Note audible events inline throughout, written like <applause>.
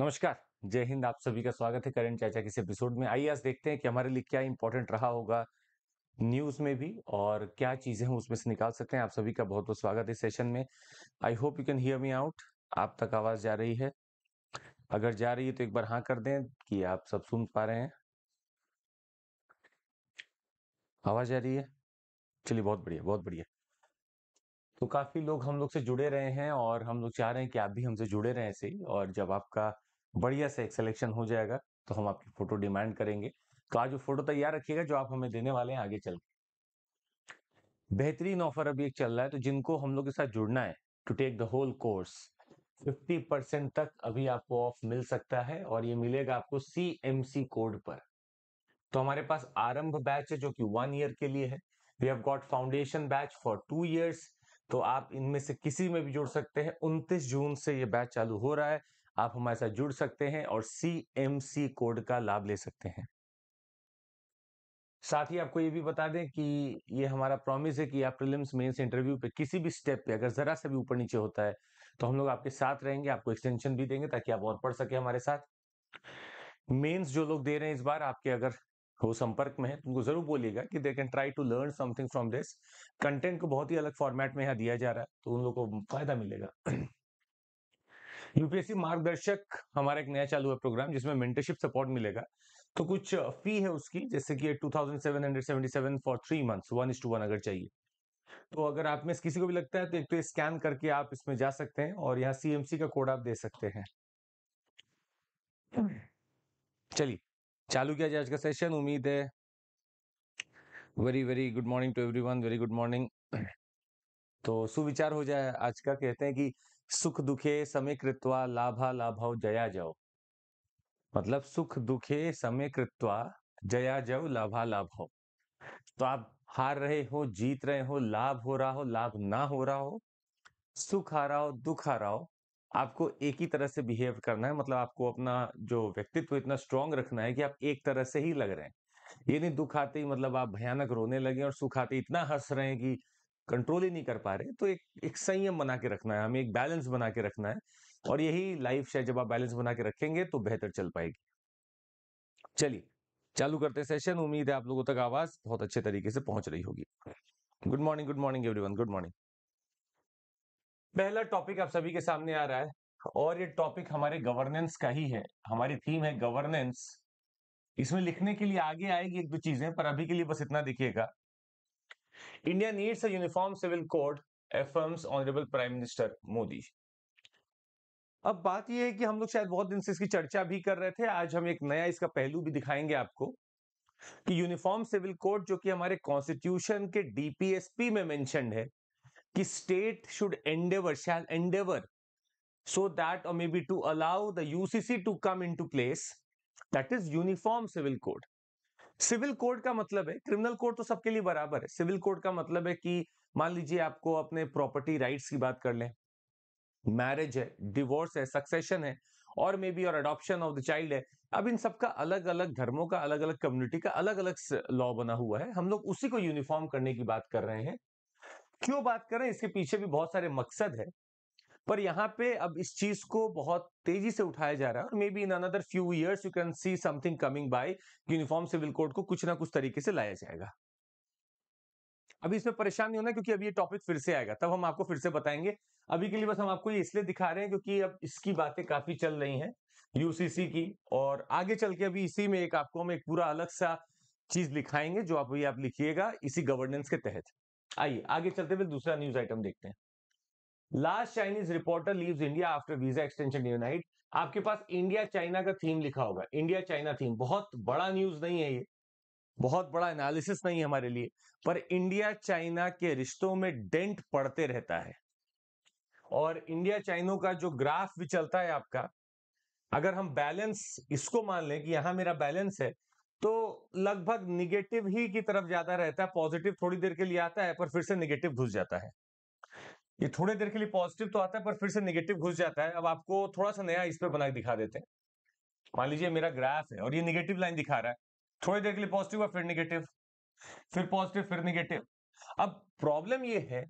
नमस्कार जय हिंद आप सभी का स्वागत है करंट चाचा किस एपिसोड में आइए आज देखते हैं कि हमारे लिए क्या इंपॉर्टेंट रहा होगा न्यूज में भी और क्या चीजें हम उसमें से निकाल सकते हैं आप सभी का बहुत बहुत स्वागत है सेशन में I hope you can hear me out आप तक आवाज जा रही है अगर जा रही है तो एक बार हाँ कर दें कि आप सब सुन पा रहे हैं आवाज आ रही है चलिए बहुत बढ़िया बहुत बढ़िया तो काफ़ी लोग हम लोग से जुड़े रहे हैं और हम लोग चाह रहे हैं कि आप भी हमसे जुड़े रहें ऐसे ही और जब आपका बढ़िया से एक सिलेक्शन हो जाएगा तो हम आपकी फ़ोटो डिमांड करेंगे तो आज वो फ़ोटो तैयार रखिएगा जो आप हमें देने वाले हैं आगे चल के बेहतरीन ऑफर अभी एक चल रहा है तो जिनको हम लोग के साथ जुड़ना है to take the whole course 50 percent तक अभी आपको ऑफ मिल सकता है और ये मिलेगा आपको सी एम सी कोड पर तो हमारे पास आरंभ बैच है जो कि वन ईयर के लिए है we have got foundation batch for two years तो आप इनमें से किसी में भी जुड़ सकते हैं उनतीस जून से ये बैच चालू हो रहा है आप हमारे साथ जुड़ सकते हैं और सी एम सी कोड का लाभ ले सकते हैं साथ ही आपको ये भी बता दें कि ये हमारा प्रॉमिस है कि आप प्रिलिम्स मेंस इंटरव्यू पे किसी भी स्टेप पे अगर जरा सा भी ऊपर नीचे होता है तो हम लोग आपके साथ रहेंगे आपको एक्सटेंशन भी देंगे ताकि आप और पढ़ सके हमारे साथ मेंस जो लोग दे रहे हैं इस बार आपके अगर वो संपर्क में है तुमको तो जरूर बोलिएगा कि they can try to learn something from this content को बहुत ही अलग फॉर्मेट में यहाँ दिया जा रहा है तो उन लोगों को फायदा मिलेगा यूपीएससी मार्गदर्शक हमारा एक नया चालू हुआ प्रोग्राम जिसमें मेंटरशिप सपोर्ट मिलेगा तो कुछ फी है उसकी जैसे कि 2777 for three months one is two one अगर चाहिए तो अगर आप में किसी को भी लगता है तो एक तो स्कैन करके आप इसमें जा सकते हैं और यहाँ सीएमसी का कोड आप दे सकते हैं चलिए चालू किया जाए आज का सेशन उम्मीद है very very good morning to everyone very good morning तो सुविचार हो जाए आज का कहते हैं कि सुख दुखे समय कृत्वा लाभा लाभाव जया जाओ मतलब सुख दुखे समय कृत्वा जया जाओ लाभा लाभाव तो आप हार रहे हो जीत रहे हो लाभ हो रहा हो लाभ ना हो रहा हो सुख आ रहा हो दुख आ रहा हो आपको एक ही तरह से बिहेव करना है मतलब आपको अपना जो व्यक्तित्व इतना स्ट्रांग रखना है कि आप एक तरह से ही लग रहे हैं ये नहीं दुख आते ही मतलब आप भयानक रोने लगे और सुख आते इतना हंस रहे हैं कि कंट्रोल ही नहीं कर पा रहे तो एक एक संयम बना के रखना है हमें एक बैलेंस बना के रखना है और यही लाइफ शायद जब आप बैलेंस बना के रखेंगे तो बेहतर चल पाएगी चलिए चालू करते सेशन उम्मीद है आप लोगों तक आवाज बहुत अच्छे तरीके से पहुंच रही होगी good morning good morning everyone good morning पहला टॉपिक आप सभी के सामने आ रहा है और ये टॉपिक हमारे गवर्नेंस का ही है हमारी थीम है गवर्नेंस इसमें लिखने के लिए आगे आएगी एक दो चीजें पर अभी के लिए बस इतना दिखिएगा India needs a uniform civil code aims honourable prime minister Modi अब बात यह है कि हम लोग शायद बहुत दिन से इसकी चर्चा भी कर रहे थे आज हम एक नया इसका पहलू भी दिखाएंगे आपको कि यूनिफॉर्म सिविल कोड जो कि हमारे कॉन्स्टिट्यूशन के डीपीएसपी में मेंशन है कि state should endeavour shall endeavor so that or maybe to allow the UCC to to come into place that is uniform civil code का मतलब है क्रिमिनल कोड तो सबके लिए बराबर है सिविल कोड का मतलब है कि मान लीजिए आपको अपने प्रॉपर्टी राइट्स की बात कर लें मैरिज है डिवोर्स है सक्सेशन है और मे बी और अडॉप्शन ऑफ द चाइल्ड है अब इन सबका अलग अलग धर्मों का अलग अलग कम्युनिटी का अलग अलग लॉ बना हुआ है हम लोग उसी को यूनिफॉर्म करने की बात कर रहे हैं क्यों बात करें इसके पीछे भी बहुत सारे मकसद है पर यहाँ पे अब इस चीज को बहुत तेजी से उठाया जा रहा है और maybe in another few years you can see something coming by uniform civil code को कुछ ना कुछ तरीके से लाया जाएगा अभी इसमें परेशान नहीं होना क्योंकि अब ये टॉपिक फिर से आएगा तब हम आपको फिर से बताएंगे अभी के लिए बस हम आपको ये इसलिए दिखा रहे हैं क्योंकि अब इसकी बातें काफी चल रही हैं यूसीसी की और आगे चल के अभी इसी में एक आपको हम एक पूरा अलग सा चीज लिखाएंगे जो आप ये आप लिखिएगा इसी गवर्नेंस के तहत आइए आगे चलते फिर दूसरा न्यूज आइटम देखते हैं last Chinese reporter leave India after visa extension unite आपके पास इंडिया चाइना का थीम लिखा होगा इंडिया चाइना थीम बहुत बड़ा न्यूज नहीं है ये बहुत बड़ा एनालिसिस नहीं है हमारे लिए पर इंडिया चाइना के रिश्तों में डेंट पड़ते रहता है और इंडिया चाइनो का जो ग्राफ भी चलता है आपका अगर हम बैलेंस इसको मान लें कि यहां मेरा बैलेंस है तो लगभग निगेटिव ही की तरफ ज्यादा रहता है पॉजिटिव थोड़ी देर के लिए आता है पर फिर से निगेटिव घुस जाता है ये थोड़ी देर के लिए पॉजिटिव तो आता है पर फिर से निगेटिव घुस जाता है अब आपको थोड़ा सा नया इस पर बना दिखा देते हैं मान लीजिए मेरा ग्राफ है और ये निगेटिव लाइन दिखा रहा है थोड़ी देर के लिए पॉजिटिव और फिर निगेटिव फिर पॉजिटिव फिर निगेटिव अब प्रॉब्लम ये है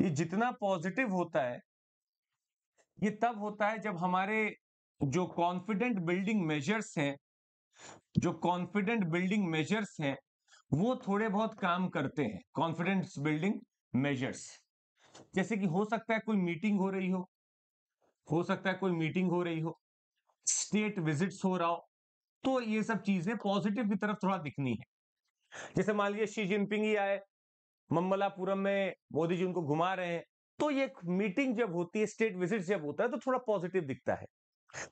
ये जितना पॉजिटिव होता है ये तब होता है जब हमारे जो कॉन्फिडेंट बिल्डिंग मेजर्स हैं जो कॉन्फिडेंट बिल्डिंग मेजर्स हैं वो थोड़े बहुत काम करते हैं कॉन्फिडेंस बिल्डिंग मेजर्स जैसे कि हो सकता है कोई मीटिंग हो रही हो हो सकता है कोई मीटिंग हो रही हो स्टेट विजिट्स हो रहा हो तो ये सब चीजें पॉजिटिव की तरफ थोड़ा दिखनी है जैसे मान लीजिए शी जिनपिंग ही आए मम्मलापुरम में मोदी जी उनको घुमा रहे हैं तो ये मीटिंग जब होती है स्टेट विजिट जब होता है तो थोड़ा पॉजिटिव दिखता है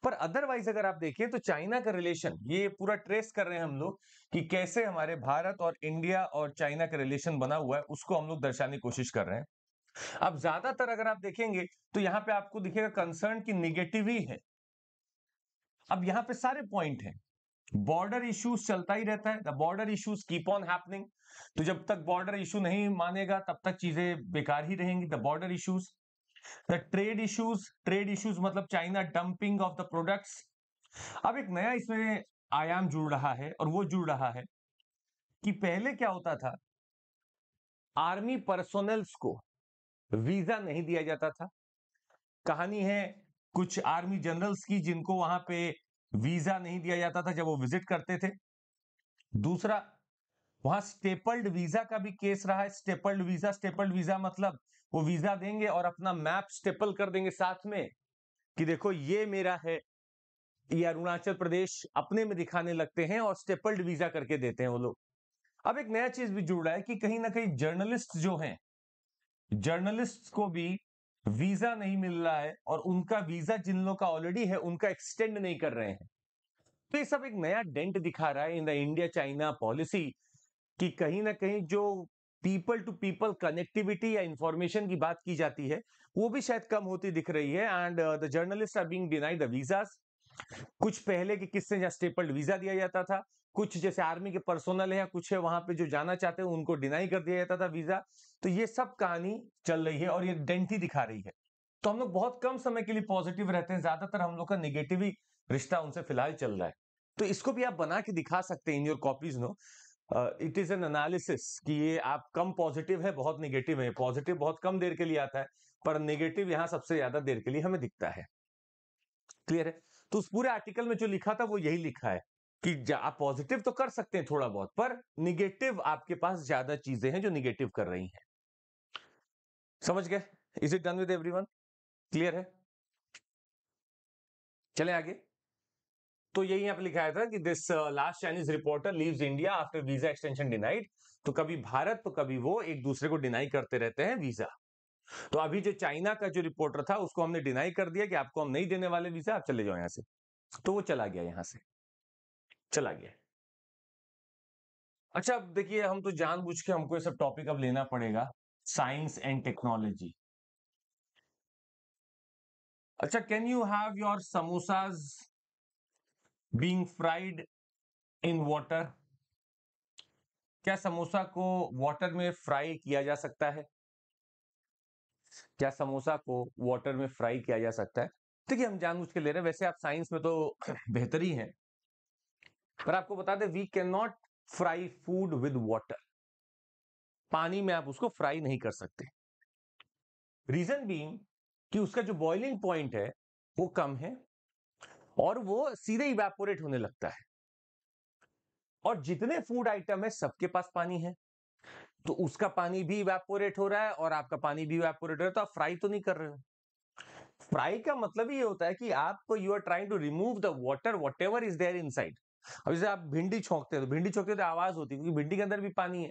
पर अदरवाइज अगर आप देखिए तो चाइना का रिलेशन ये पूरा ट्रेस कर रहे हैं हम लोग कि कैसे हमारे भारत और इंडिया और चाइना का रिलेशन बना हुआ है उसको हम लोग दर्शाने की कोशिश कर रहे हैं अब ज्यादातर अगर आप देखेंगे तो यहाँ पे आपको दिखेगा कंसर्न की निगेटिव ही है अब यहां पे सारे पॉइंट हैं बॉर्डर इश्यूज चलता ही रहता है the border issues keep on happening तो जब तक बॉर्डर इशू नहीं मानेगा तब तक चीजें बेकार ही रहेंगी the border issues the trade issues trade issues मतलब China dumping of the products अब एक नया इसमें आयाम जुड़ रहा है और वो जुड़ रहा है कि पहले क्या होता था आर्मी पर्सोनल्स को वीजा नहीं दिया जाता था कहानी है कुछ आर्मी जनरल्स की जिनको वहां पे वीजा नहीं दिया जाता था जब वो विजिट करते थे दूसरा वहां स्टेपल्ड वीजा का भी केस रहा है स्टेपल्ड वीजा स्टेपल्ड वीजा मतलब वो वीजा देंगे और अपना मैप स्टेपल कर देंगे साथ में कि देखो ये मेरा है ये अरुणाचल प्रदेश अपने में दिखाने लगते हैं और स्टेपल्ड वीजा करके देते हैं वो लोग अब एक नया चीज भी जुड़ रहा है कि कहीं ना कहीं जर्नलिस्ट जो हैं जर्नलिस्ट को भी वीजा नहीं मिल रहा है और उनका वीजा जिन लोगों का ऑलरेडी है उनका एक्सटेंड नहीं कर रहे हैं तो ये सब एक नया डेंट दिखा रहा है in the India China policy कि कहीं ना कहीं जो पीपल टू पीपल कनेक्टिविटी या इंफॉर्मेशन की बात की जाती है वो भी शायद कम होती दिख रही है and the journalists are being denied the visas कुछ पहले के किस्से जहाँ स्टेपल्ड वीजा दिया जाता था कुछ जैसे आर्मी के पर्सोनल है कुछ है वहां पे जो जाना चाहते हैं उनको डिनाई कर दिया जाता था वीजा तो ये सब कहानी चल रही है और ये डेंटी दिखा रही है तो हम लोग बहुत कम समय के लिए पॉजिटिव रहते हैं ज्यादातर हम लोग का निगेटिव ही रिश्ता उनसे फिलहाल चल रहा है तो इसको भी आप बना के दिखा सकते हैं in your copies no it is an analysis कि ये आप कम पॉजिटिव है बहुत निगेटिव है पॉजिटिव बहुत कम देर के लिए आता है पर निगेटिव यहां सबसे ज्यादा देर के लिए हमें दिखता है क्लियर है तो उस पूरे आर्टिकल में जो लिखा था वो यही लिखा है कि आप पॉजिटिव तो कर सकते हैं थोड़ा बहुत पर निगेटिव आपके पास ज्यादा चीजें हैं जो निगेटिव कर रही हैं समझ गए is it done with everyone clear है चले आगे तो यही यहाँ पे लिखाया था कि this last Chinese reporter leaves India after visa extension denied तो कभी भारत तो कभी वो एक दूसरे को डिनाई करते रहते हैं वीजा तो अभी जो चाइना का जो रिपोर्टर था उसको हमने डिनाई कर दिया कि आपको हम नहीं देने वाले वीजा आप चले जाओ यहां से तो वो चला गया यहां से चला गया अच्छा अब देखिए हम तो जानबूझ के हमको ये सब टॉपिक अब लेना पड़ेगा साइंस एंड टेक्नोलॉजी अच्छा can you have your samosas being fried in water क्या समोसा को वॉटर में फ्राई किया जा सकता है क्या समोसा को वॉटर में फ्राई किया जा सकता है देखिए हम जानबूझ के ले रहे हैं वैसे आप साइंस में तो <clears throat> बेहतर ही हैं पर आपको बता दें we can not fry food with water पानी में आप उसको फ्राई नहीं कर सकते रीजन बींग कि उसका जो बॉइलिंग पॉइंट है वो कम है और वो सीधे इवेपोरेट होने लगता है और जितने फूड आइटम है सबके पास पानी है तो उसका पानी भी इवेपोरेट हो रहा है और आपका पानी भी इवेपोरेट हो रहा है तो आप फ्राई तो नहीं कर रहे हो फ्राई का मतलब ये होता है कि आपको you are trying to remove the water whatever is there inside अब जैसे आप भिंडी छोंकते हो तो भिंडी छोंकते हो तो आवाज होती है क्योंकि भिंडी के अंदर भी पानी है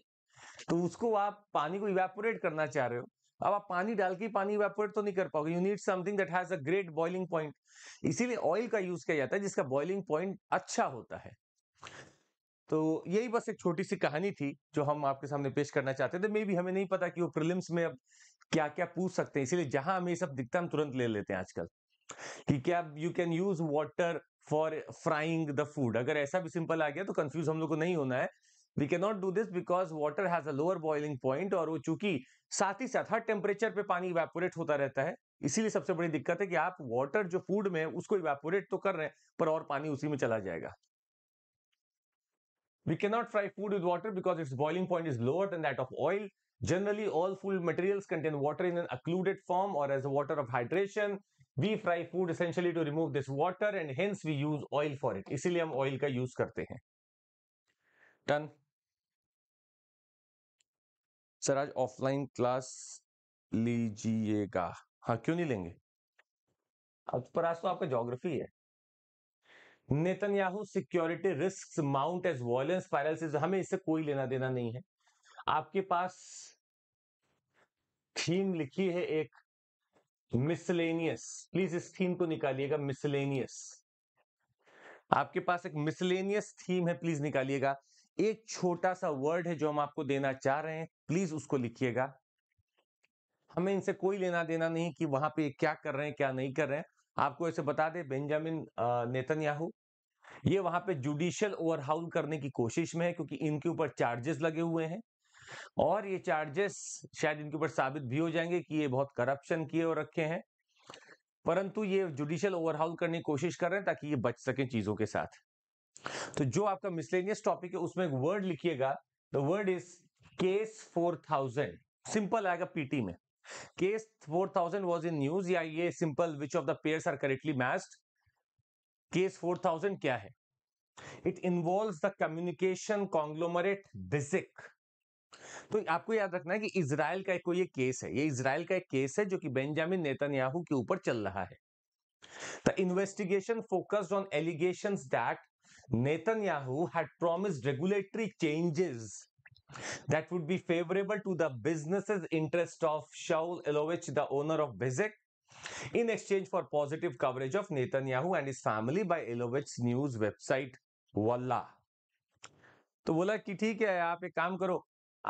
तो उसको आप पानी को इवेपोरेट करना चाह रहे हो अब आप पानी डाल के पानी वेपोरेट तो नहीं कर पाओगे you need something that has a great boiling point इसीलिए ऑयल का यूज किया जाता है जिसका बॉइलिंग पॉइंट अच्छा होता है तो यही बस एक छोटी सी कहानी थी जो हम आपके सामने पेश करना चाहते थे मे भी हमें नहीं पता कि वो प्रिलिम्स में अब क्या क्या पूछ सकते हैं इसीलिए जहां हमें सब दिखता हम तुरंत ले लेते हैं आजकल कि क्या you can use water for frying the food अगर ऐसा भी सिंपल आ गया तो कंफ्यूज हम लोग को नहीं होना है we can not do this because water has a lower boiling point और वो चूंकि साथ ही साथ हर टेम्परेचर पे पानी इवेपोरेट होता रहता है इसीलिए सबसे बड़ी दिक्कत है कि आप वाटर जो फूड में उसको इवेपोरेट तो कर रहे हैं पर और पानी उसी में चला जाएगा we cannot fry food with water because its boiling point is lower than that of oil generally all food materials contain water in an occluded form or as a water of hydration we fry food essentially to remove this water and hence we use oil for it isliye hum oil ka use karte hain done sir आज offline class लीजिएगा हाँ क्यों नहीं लेंगे अब पर आज तो आपका ज्योग्राफी है Netanyahu security risk mount age violence paralysis हमें इससे कोई लेना देना नहीं है आपके पास थीम लिखी है एक मिसलेनियस प्लीज इस थीम को निकालिएगा मिसलेनियस आपके पास एक मिसलेनियस थीम है प्लीज निकालिएगा एक छोटा सा वर्ड है जो हम आपको देना चाह रहे हैं प्लीज उसको लिखिएगा हमें इनसे कोई लेना देना नहीं कि वहां पे क्या कर रहे हैं क्या नहीं कर रहे हैं आपको ऐसे बता दे बेंजामिन नेतन्याहू ये वहां पे जुडिशियल ओवरहाउल करने की कोशिश में है क्योंकि इनके ऊपर चार्जेस लगे हुए हैं और ये चार्जेस शायद इनके ऊपर साबित भी हो जाएंगे कि ये बहुत करप्शन किए और रखे हैं परंतु ये जुडिशियल ओवरहाउल करने की कोशिश कर रहे हैं ताकि ये बच सके चीजों के साथ तो जो आपका मिसलेनियस टॉपिक है उसमें एक वर्ड लिखिएगा the word is case four thousand simple आएगा पीटी में case four thousand was in news या ये simple which of the pairs are correctly matched case four thousand क्या है it involve the communication conglomerate Bezeq तो आपको याद रखना है कि इसराइल का एक कोई केस है ये इसराइल का एक केस है जो कि बेंजामिन नेतन्याहू के ऊपर चल रहा है the investigation focused on allegation that Netanyahu had promised regulatory changes that would be favorable to the business's interest of Shaul Elovich, the owner of Bezek, in exchange for positive coverage of Netanyahu and his family by Elovich's news website Walla. तो बोला कि ठीक है आप एक काम करो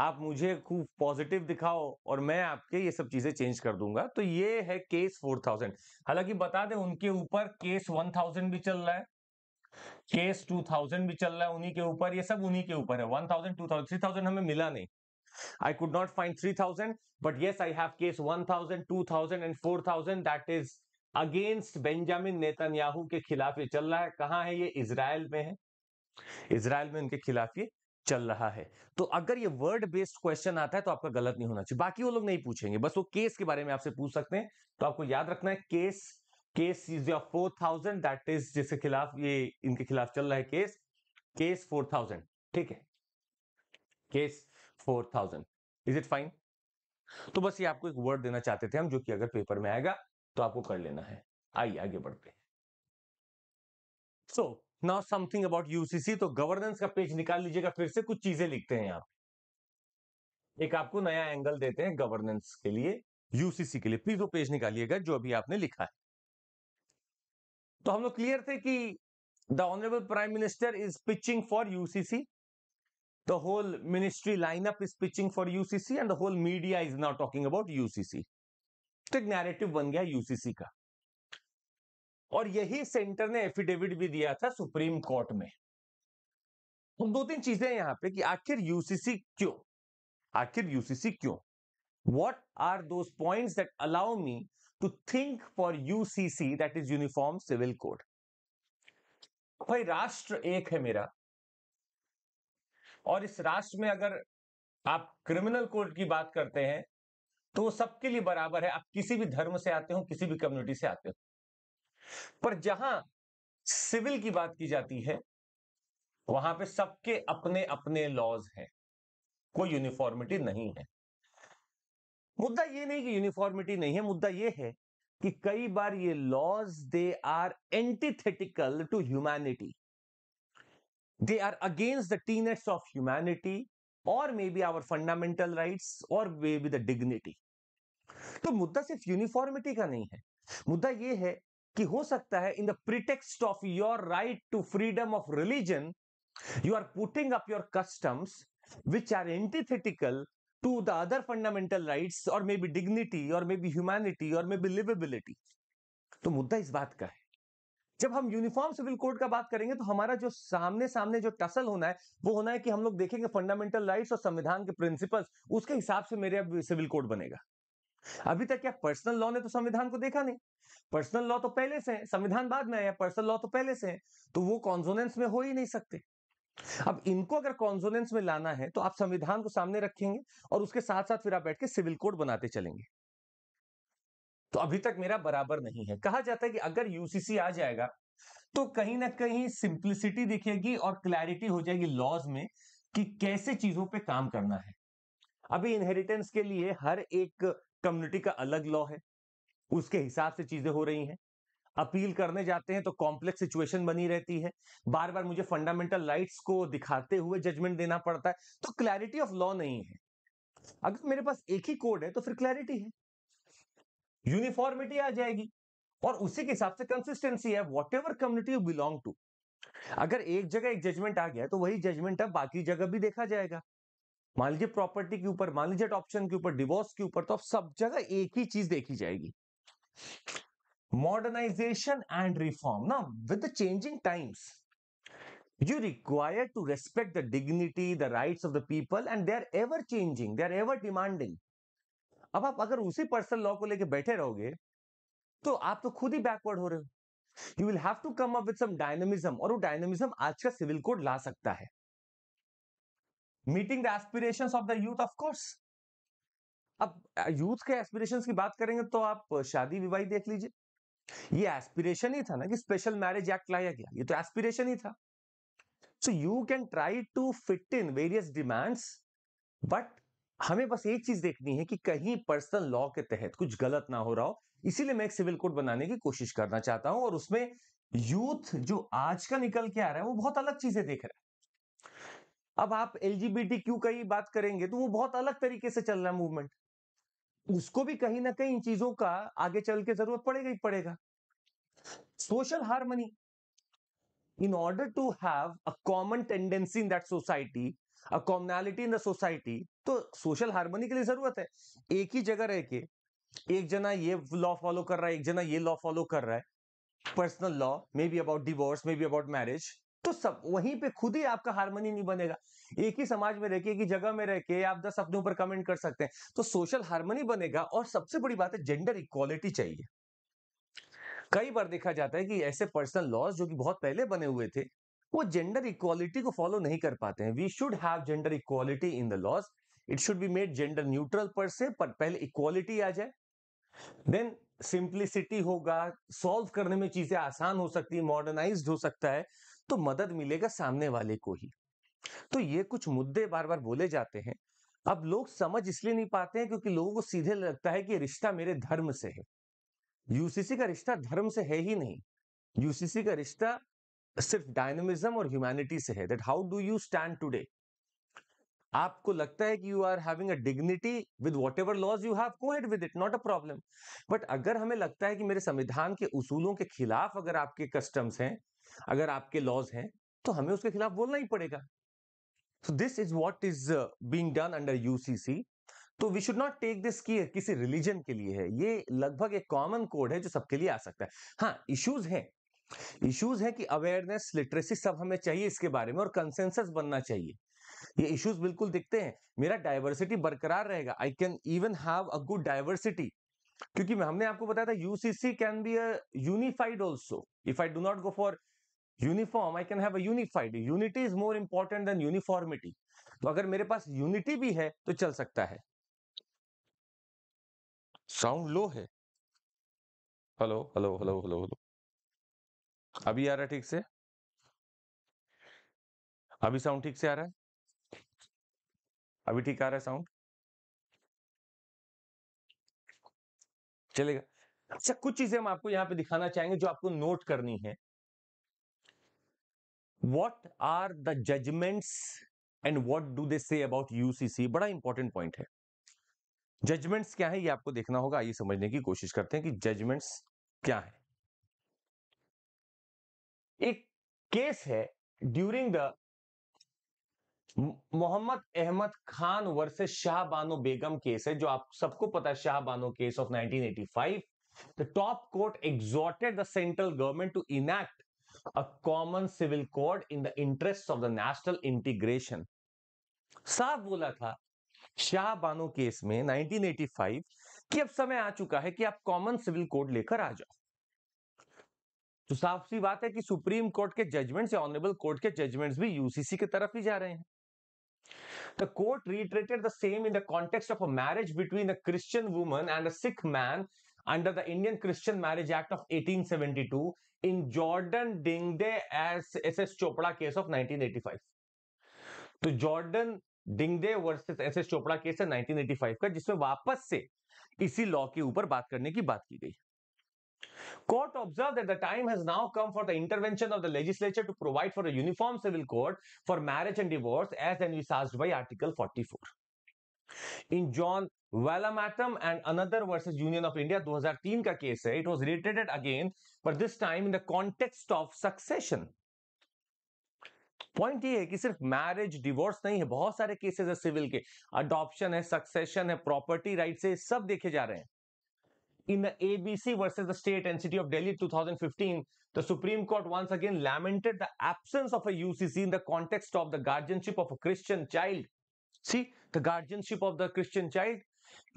आप मुझे खूब पॉजिटिव दिखाओ और मैं आपके ये सब चीजें चेंज कर दूंगा तो ये है केस 4000 हालांकि बता दें उनके ऊपर केस 1000 भी चल रहा है केस 2000 भी चल रहा है उन्हीं के ऊपर ये सब उन्हीं के ऊपर है 1000 2000 3000 हमें मिला नहीं I could not find 3000 but yes I have case 1000 2000 and 4000 that is against Benjamin Netanyahu के खिलाफ ये चल रहा है कहाँ है ये इसराइल में है इसराइल में उनके खिलाफ ये चल रहा है तो अगर ये वर्ड बेस्ड क्वेश्चन आता है तो आपका गलत नहीं होना चाहिए बाकी वो लोग नहीं पूछेंगे बस वो केस के बारे में आपसे पूछ सकते हैं तो आपको याद रखना है case case is your four thousand that is जिसके खिलाफ ये इनके खिलाफ चल रहा है केस केस फोर थाउजेंड ठीक है case four thousand is it fine तो बस ये आपको एक वर्ड देना चाहते थे हम जो कि अगर पेपर में आएगा तो आपको कर लेना है आइए आगे बढ़ते हैं so now something about UCC तो गवर्नेंस का पेज निकाल लीजिएगा फिर से कुछ चीजें लिखते हैं आप एक आपको नया एंगल देते हैं गवर्नेंस के लिए यूसीसी के लिए प्लीज वो पेज निकालिएगा जो अभी आपने लिखा है तो हम लोग क्लियर थे कि the honourable prime minister is pitching for UCC the whole ministry lineup is pitching for UCC and the whole media is now talking about UCC तो एक नैरेटिव बन गया यूसीसी का और यही सेंटर ने एफिडेविट भी दिया था सुप्रीम कोर्ट में हम दो तीन चीजें यहां पे कि आखिर यूसीसी क्यों आखिर यूसीसी क्यों what are those point that allow me to think for UCC that is uniform civil code भाई राष्ट्र एक है मेरा और इस राष्ट्र में अगर आप क्रिमिनल कोड की बात करते हैं तो वो सबके लिए बराबर है आप किसी भी धर्म से आते हो किसी भी कम्युनिटी से आते हो पर जहां सिविल की बात की जाती है वहां पे सबके अपने अपने लॉज हैं कोई यूनिफॉर्मिटी नहीं है मुद्दा हम्म। ये नहीं कि यूनिफॉर्मिटी नहीं है मुद्दा ये है कि कई बार ये laws they are antithetical to humanity they are against the tenets of humanity और maybe our fundamental rights और मे बी द डिग्निटी तो मुद्दा सिर्फ यूनिफॉर्मिटी का नहीं है मुद्दा यह है कि हो सकता है in the pretext of your right to freedom of religion you are putting up your customs which are antithetical to fundamental the और मे बी डिग्निटी और मे बी ह्यूमैनिटी और मे बी लिवेबिलिटी तो मुद्दा इस बात का है जब हम यूनिफॉर्म सिविल कोड का बात करेंगे तो हमारा जो सामने सामने जो टसल होना है वो होना है कि हम लोग देखेंगे फंडामेंटल राइट्स और संविधान के प्रिंसिपल्स उसके हिसाब से मेरे अब सिविल कोड बनेगा अभी तक क्या पर्सनल लॉ ने तो संविधान को देखा नहीं पर्सनल लॉ तो पहले से है संविधान बाद में आया पर्सनल लॉ तो पहले से है तो वो कॉन्जोनेंस में हो ही नहीं सकते अब इनको अगर कॉन्सोनेंस में लाना है तो आप संविधान को सामने रखेंगे और उसके साथ साथ फिर आप बैठ के सिविल कोड बनाते चलेंगे तो अभी तक मेरा बराबर नहीं है कहा जाता है कि अगर यूसीसी आ जाएगा तो कहीं ना कहीं सिंप्लिसिटी दिखेगी और क्लैरिटी हो जाएगी लॉज में कि कैसे चीजों पे काम करना है अभी इनहेरिटेंस के लिए हर एक कम्युनिटी का अलग लॉ है उसके हिसाब से चीजें हो रही हैं अपील करने जाते हैं तो कॉम्प्लेक्स सिचुएशन बनी रहती है बार बार मुझे फंडामेंटल राइट्स को दिखाते हुए जजमेंट देना पड़ता है तो क्लैरिटी ऑफ लॉ नहीं है अगर मेरे पास एक ही कोड है तो फिर क्लैरिटी है यूनिफॉर्मिटी आ जाएगी और उसी के हिसाब से कंसिस्टेंसी है whatever community you belong to अगर एक जगह एक जजमेंट आ गया तो वही जजमेंट अब बाकी जगह भी देखा जाएगा मान लीजिए प्रॉपर्टी के ऊपर मान लीजिए ऑप्शन के ऊपर डिवोर्स के ऊपर तो अब सब जगह एक ही चीज देखी जाएगी modernization and reform. Now, with the changing times, you require to respect the dignity, the rights of the people, and they are ever changing, they are ever demanding. अब आप अगर उसी पर्सनल लॉ को लेके बैठे रहोगे तो आप तो खुद ही बैकवर्ड हो रहे हो you will have to come up with some dynamism और वो डायनामिज्म आज का सिविल कोड ला सकता है meeting the aspirations of the youth of course अब यूथ के एस्पिरेशंस की बात करेंगे तो आप शादी विवाह देख लीजिए ये एस्पिरेशन ही था ना कि स्पेशल मैरिज एक्ट लाया गया ये तो एस्पिरेशन ही था so you can try to fit in various demands but हमें बस एक चीज देखनी है कि कहीं पर्सनल लॉ के तहत कुछ गलत ना हो रहा हो इसीलिए मैं एक सिविल कोड बनाने की कोशिश करना चाहता हूं और उसमें यूथ जो आज का निकल के आ रहा है वो बहुत अलग चीजें देख रहा है अब आप एलजीबीटी क्यू का ही बात करेंगे तो वो बहुत अलग तरीके से चल रहा है मूवमेंट उसको भी कहीं ना कहीं इन चीजों का आगे चल के जरूरत पड़ेगा ही पड़ेगा social harmony in order to have a common tendency in that society a commonality in the society तो सोशल हारमोनी के लिए जरूरत है एक ही जगह रह के एक जना ये लॉ फॉलो कर रहा है एक जना ये लॉ फॉलो कर रहा है personal law maybe about divorce maybe about marriage तो सब वहीं पे खुद ही आपका हारमोनी नहीं बनेगा एक ही समाज में रहके एक ही जगह में रहके आप दस अपने ऊपर कमेंट कर सकते हैं तो सोशल हारमोनी बनेगा और सबसे बड़ी बात है जेंडर इक्वालिटी चाहिए कई बार देखा जाता है कि ऐसे पर्सनल लॉज जो कि बहुत पहले बने हुए थे वो जेंडर इक्वालिटी को फॉलो नहीं कर पाते हैं we should have gender equality in the laws it should be made gender neutral per se पर पहले इक्वालिटी आ जाए देन सिंप्लिसिटी होगा सॉल्व करने में चीजें आसान हो सकती है मॉडर्नाइज हो सकता है तो मदद मिलेगा सामने वाले को ही तो ये कुछ मुद्दे बार बार बोले जाते हैं अब लोग समझ इसलिए नहीं पाते हैं क्योंकि लोगों को सीधे लगता है कि रिश्ता मेरे धर्म से है यूसीसी का रिश्ता धर्म से है ही नहीं यूसीसी का रिश्ता सिर्फ डायनमिज्म और ह्यूमैनिटी से है that how do you stand today आपको लगता है कि you are having a dignity with whatever laws you have code with it not a problem but अगर हमें लगता है कि मेरे संविधान के उसूलों के खिलाफ अगर आपके कस्टम्स हैं अगर आपके लॉज हैं तो हमें उसके खिलाफ बोलना ही पड़ेगा so this is what is being done under UCC तो we should not take this की किसी रिलीजन के लिए है ये लगभग एक कॉमन कोड है जो सबके लिए आ सकता है हाँ इश्यूज हैं इश्यूज हैं कि अवेयरनेस लिटरेसी सब हमें चाहिए इसके बारे में और कंसेंसस बनना चाहिए ये इश्यूज बिल्कुल दिखते हैं मेरा डायवर्सिटी बरकरार रहेगा I can even have a good diversity क्योंकि हमने आपको बताया था UCC can be a unified also if I do not go for uniform I can have a unified unity is more important than uniformity तो अगर मेरे पास unity भी है तो चल सकता है साउंड लो है hello hello hello hello hello अभी आ रहा है ठीक से अभी साउंड ठीक से आ रहा है अभी ठीक आ रहा है साउंड चलेगा अच्छा कुछ चीजें हम आपको यहां पे दिखाना चाहेंगे जो आपको नोट करनी है what are the judgments and what do they say about UCC बड़ा इंपॉर्टेंट पॉइंट है जजमेंट्स क्या है ये आपको देखना होगा आइए समझने की कोशिश करते हैं कि जजमेंट्स क्या है एक केस है during the Mohammed Ahmed Khan versus Shah Bano Begum case है जो आप सबको पता है Shah Bano case of 1985 the top court exhorted the central government to enact a common civil code in the interest of the national integration साफ बोला था शाह बानो केस में 1985 कि अब समय आ चुका है कि आप कॉमन सिविल कोड लेकर आ जाओ तो साफ सी बात है कि सुप्रीम कोर्ट के जजमेंट या ऑनरेबल कोर्ट के जजमेंट्स भी यूसीसी की तरफ ही जा रहे हैं The court reiterated the same in the context of a marriage between a Christian woman and a Sikh man under the Indian Christian Marriage Act of 1872 in Jordan Dingde as SS Chopra case of 1985. to jordan dingde versus ss chopra case case है 1985 का जिसमें वापस से इसी law के ऊपर बात करने की बात की गई Court observed that the time has now come for the intervention of the legislature to provide for a uniform civil code for marriage and divorce as envisaged by Article 44. In John Valamatam and another versus Union of India 2003 ka case hai, it was reiterated again, but this time in the context of succession. Point ये है कि सिर्फ marriage divorce नहीं है बहुत सारे cases है civil के अडॉप्शन है सक्सेशन है प्रॉपर्टी राइट्स है सब देखे जा रहे हैं in the ABC versus the state and city of Delhi 2015, the Supreme Court once again lamented the absence of a UCC in the context of the guardianship of a Christian child. See, the guardianship of the Christian child.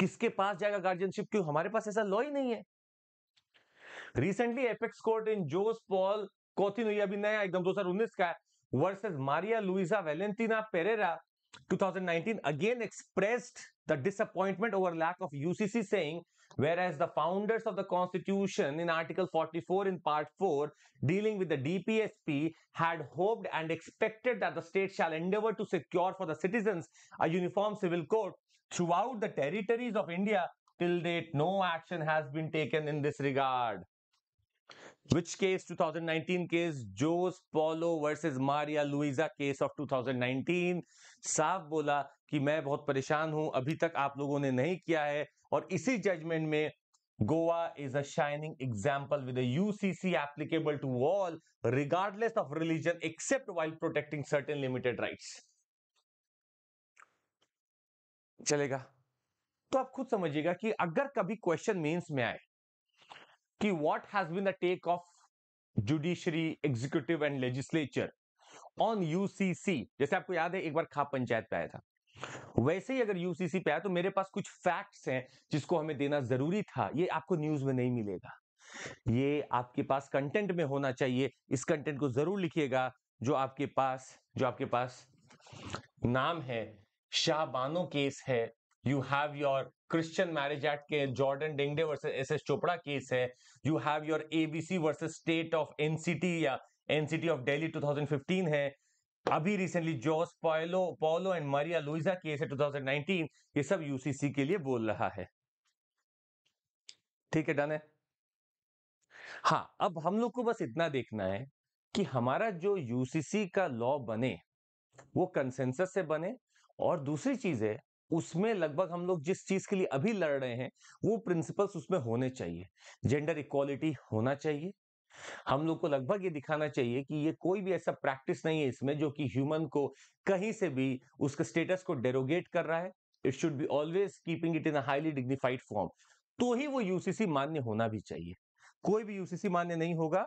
किसके पास जाएगा guardianship क्यों हमारे पास ऐसा law ही नहीं है Recently, Apex Court in Jose Paul Coutinho, अभी नया एकदम 2019 का है versus Maria Luisa Valentina Pereira 2019 again expressed the disappointment over lack of UCC saying Whereas the founders of the constitution in Article 44 in Part 4 dealing with the DPSP had hoped and expected that the state shall endeavor to secure for the citizens a uniform civil code throughout the territories of India till date no action has been taken in this regard. Which case nineteen case Jose Paulo versus Maria Luiza case of two thousand nineteen साफ बोला कि मैं बहुत परेशान हूं अभी तक आप लोगों ने नहीं किया है और इसी जजमेंट में Goa is a shining example with UCC applicable to all regardless of religion except while protecting certain limited right चलेगा तो आप खुद समझिएगा कि अगर कभी क्वेश्चन मेंस में आए कि what has been the take of judiciary executive and legislature on UCC जैसे आपको याद है एक बार खाप पंचायत पे आया था वैसे ही अगर यूसीसी पे आया तो मेरे पास कुछ फैक्ट्स हैं जिसको हमें देना जरूरी था ये आपको न्यूज में नहीं मिलेगा ये आपके पास कंटेंट में होना चाहिए इस कंटेंट को जरूर लिखिएगा जो आपके पास जो आपके पास नाम है शाहबानो केस है you have your Christian marriage act के Jordan डिंगडे versus S S Chopra case है you have your ABC versus state of NCT या एनसीटी ऑफ दिल्ली 2015 है अभी recently Jos Paulo Paulo and Maria Luiza case है 2019 ये सब यूसीसी के लिए बोल रहा है ठीक है डन है हाँ अब हम लोग को बस इतना देखना है कि हमारा जो यूसीसी का लॉ बने वो कंसेंसस से बने और दूसरी चीज है उसमें लगभग हम लोग जिस चीज के लिए अभी लड़ रहे हैं वो प्रिंसिपल्स उसमें होने चाहिए जेंडर इक्वालिटी होना चाहिए हम लोग को लगभग ये दिखाना चाहिए कि ये कोई भी ऐसा प्रैक्टिस नहीं है इसमें जो कि ह्यूमन को कहीं से भी उसके स्टेटस को डेरोगेट कर रहा है it should be always keeping it in highly dignified form तो ही वो यूसीसी मान्य होना भी चाहिए कोई भी यूसीसी मान्य नहीं होगा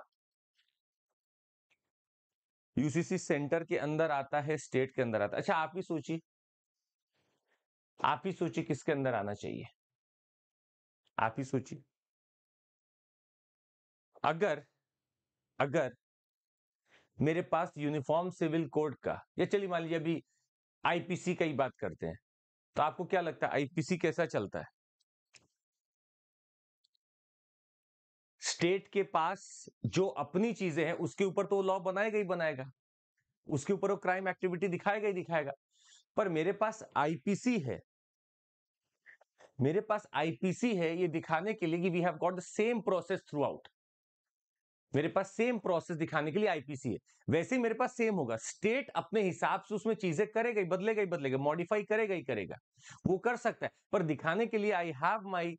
यूसीसी सेंटर के अंदर आता है स्टेट के अंदर आता है अच्छा आप ही सोचिए आप ही सोचिए किसके अंदर आना चाहिए आप ही सोचिए अगर अगर मेरे पास यूनिफॉर्म सिविल कोड का या चलिए मान लीजिए अभी आईपीसी का ही बात करते हैं तो आपको क्या लगता है आईपीसी कैसा चलता है स्टेट के पास जो अपनी चीजें हैं उसके ऊपर तो लॉ बनाएगा ही बनाएगा उसके ऊपर वो क्राइम एक्टिविटी दिखाएगा ही दिखाएगा पर मेरे पास आईपीसी है मेरे पास आईपीसी है ये दिखाने के लिए कि we have got the same process throughout मेरे पास सेम प्रोसेस दिखाने के लिए आईपीसी है वैसे ही मेरे पास सेम होगा स्टेट अपने हिसाब से उसमें चीजें करेगा ही बदलेगा ही बदलेगा मॉडिफाई करेगा ही करेगा वो कर सकता है पर दिखाने के लिए आई हैव माई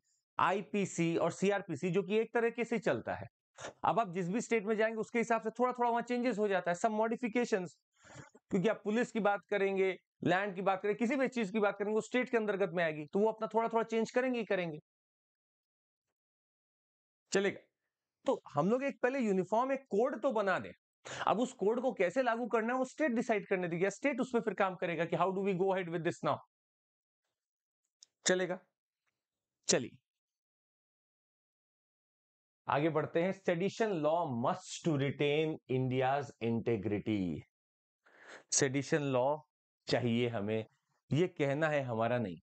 आईपीसी और सीआरपीसी जो कि एक तरीके से चलता है अब आप जिस भी स्टेट में जाएंगे उसके हिसाब से थोड़ा थोड़ा वहां चेंजेस हो जाता है सब मॉडिफिकेशन क्योंकि आप पुलिस की बात करेंगे लैंड की बात करें किसी भी चीज की बात करेंगे वो स्टेट के अंतर्गत में आएगी तो वो अपना थोड़ा थोड़ा चेंज करेंगे ही करेंगे चलेगा तो हम लोग एक पहले यूनिफॉर्म एक कोड तो बना दें अब उस कोड को कैसे लागू करना है वो स्टेट डिसाइड करने देगी स्टेट उसमें फिर काम करेगा कि how do we go head with this now चलेगा चलिए आगे बढ़ते हैं sedition law must to retain India's integrity sedition law चाहिए हमें ये कहना है हमारा नहीं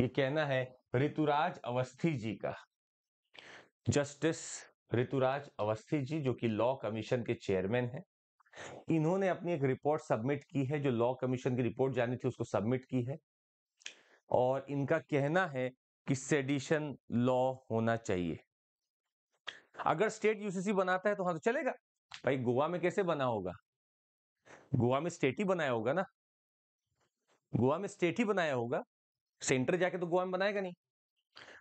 ये कहना है ऋतुराज अवस्थी जी का जस्टिस ऋतुराज अवस्थी जी जो कि लॉ कमीशन के चेयरमैन हैं इन्होंने अपनी एक रिपोर्ट सबमिट की है जो लॉ कमीशन की रिपोर्ट जानी थी उसको सबमिट की है और इनका कहना है कि सेडिशन लॉ होना चाहिए अगर स्टेट यूसीसी बनाता है तो हाँ तो चलेगा भाई गोवा में कैसे बना होगा गोवा में स्टेट ही बनाया होगा ना गोवा में स्टेट ही बनाया होगा सेंटर जाके तो गोवा में बनाएगा नहीं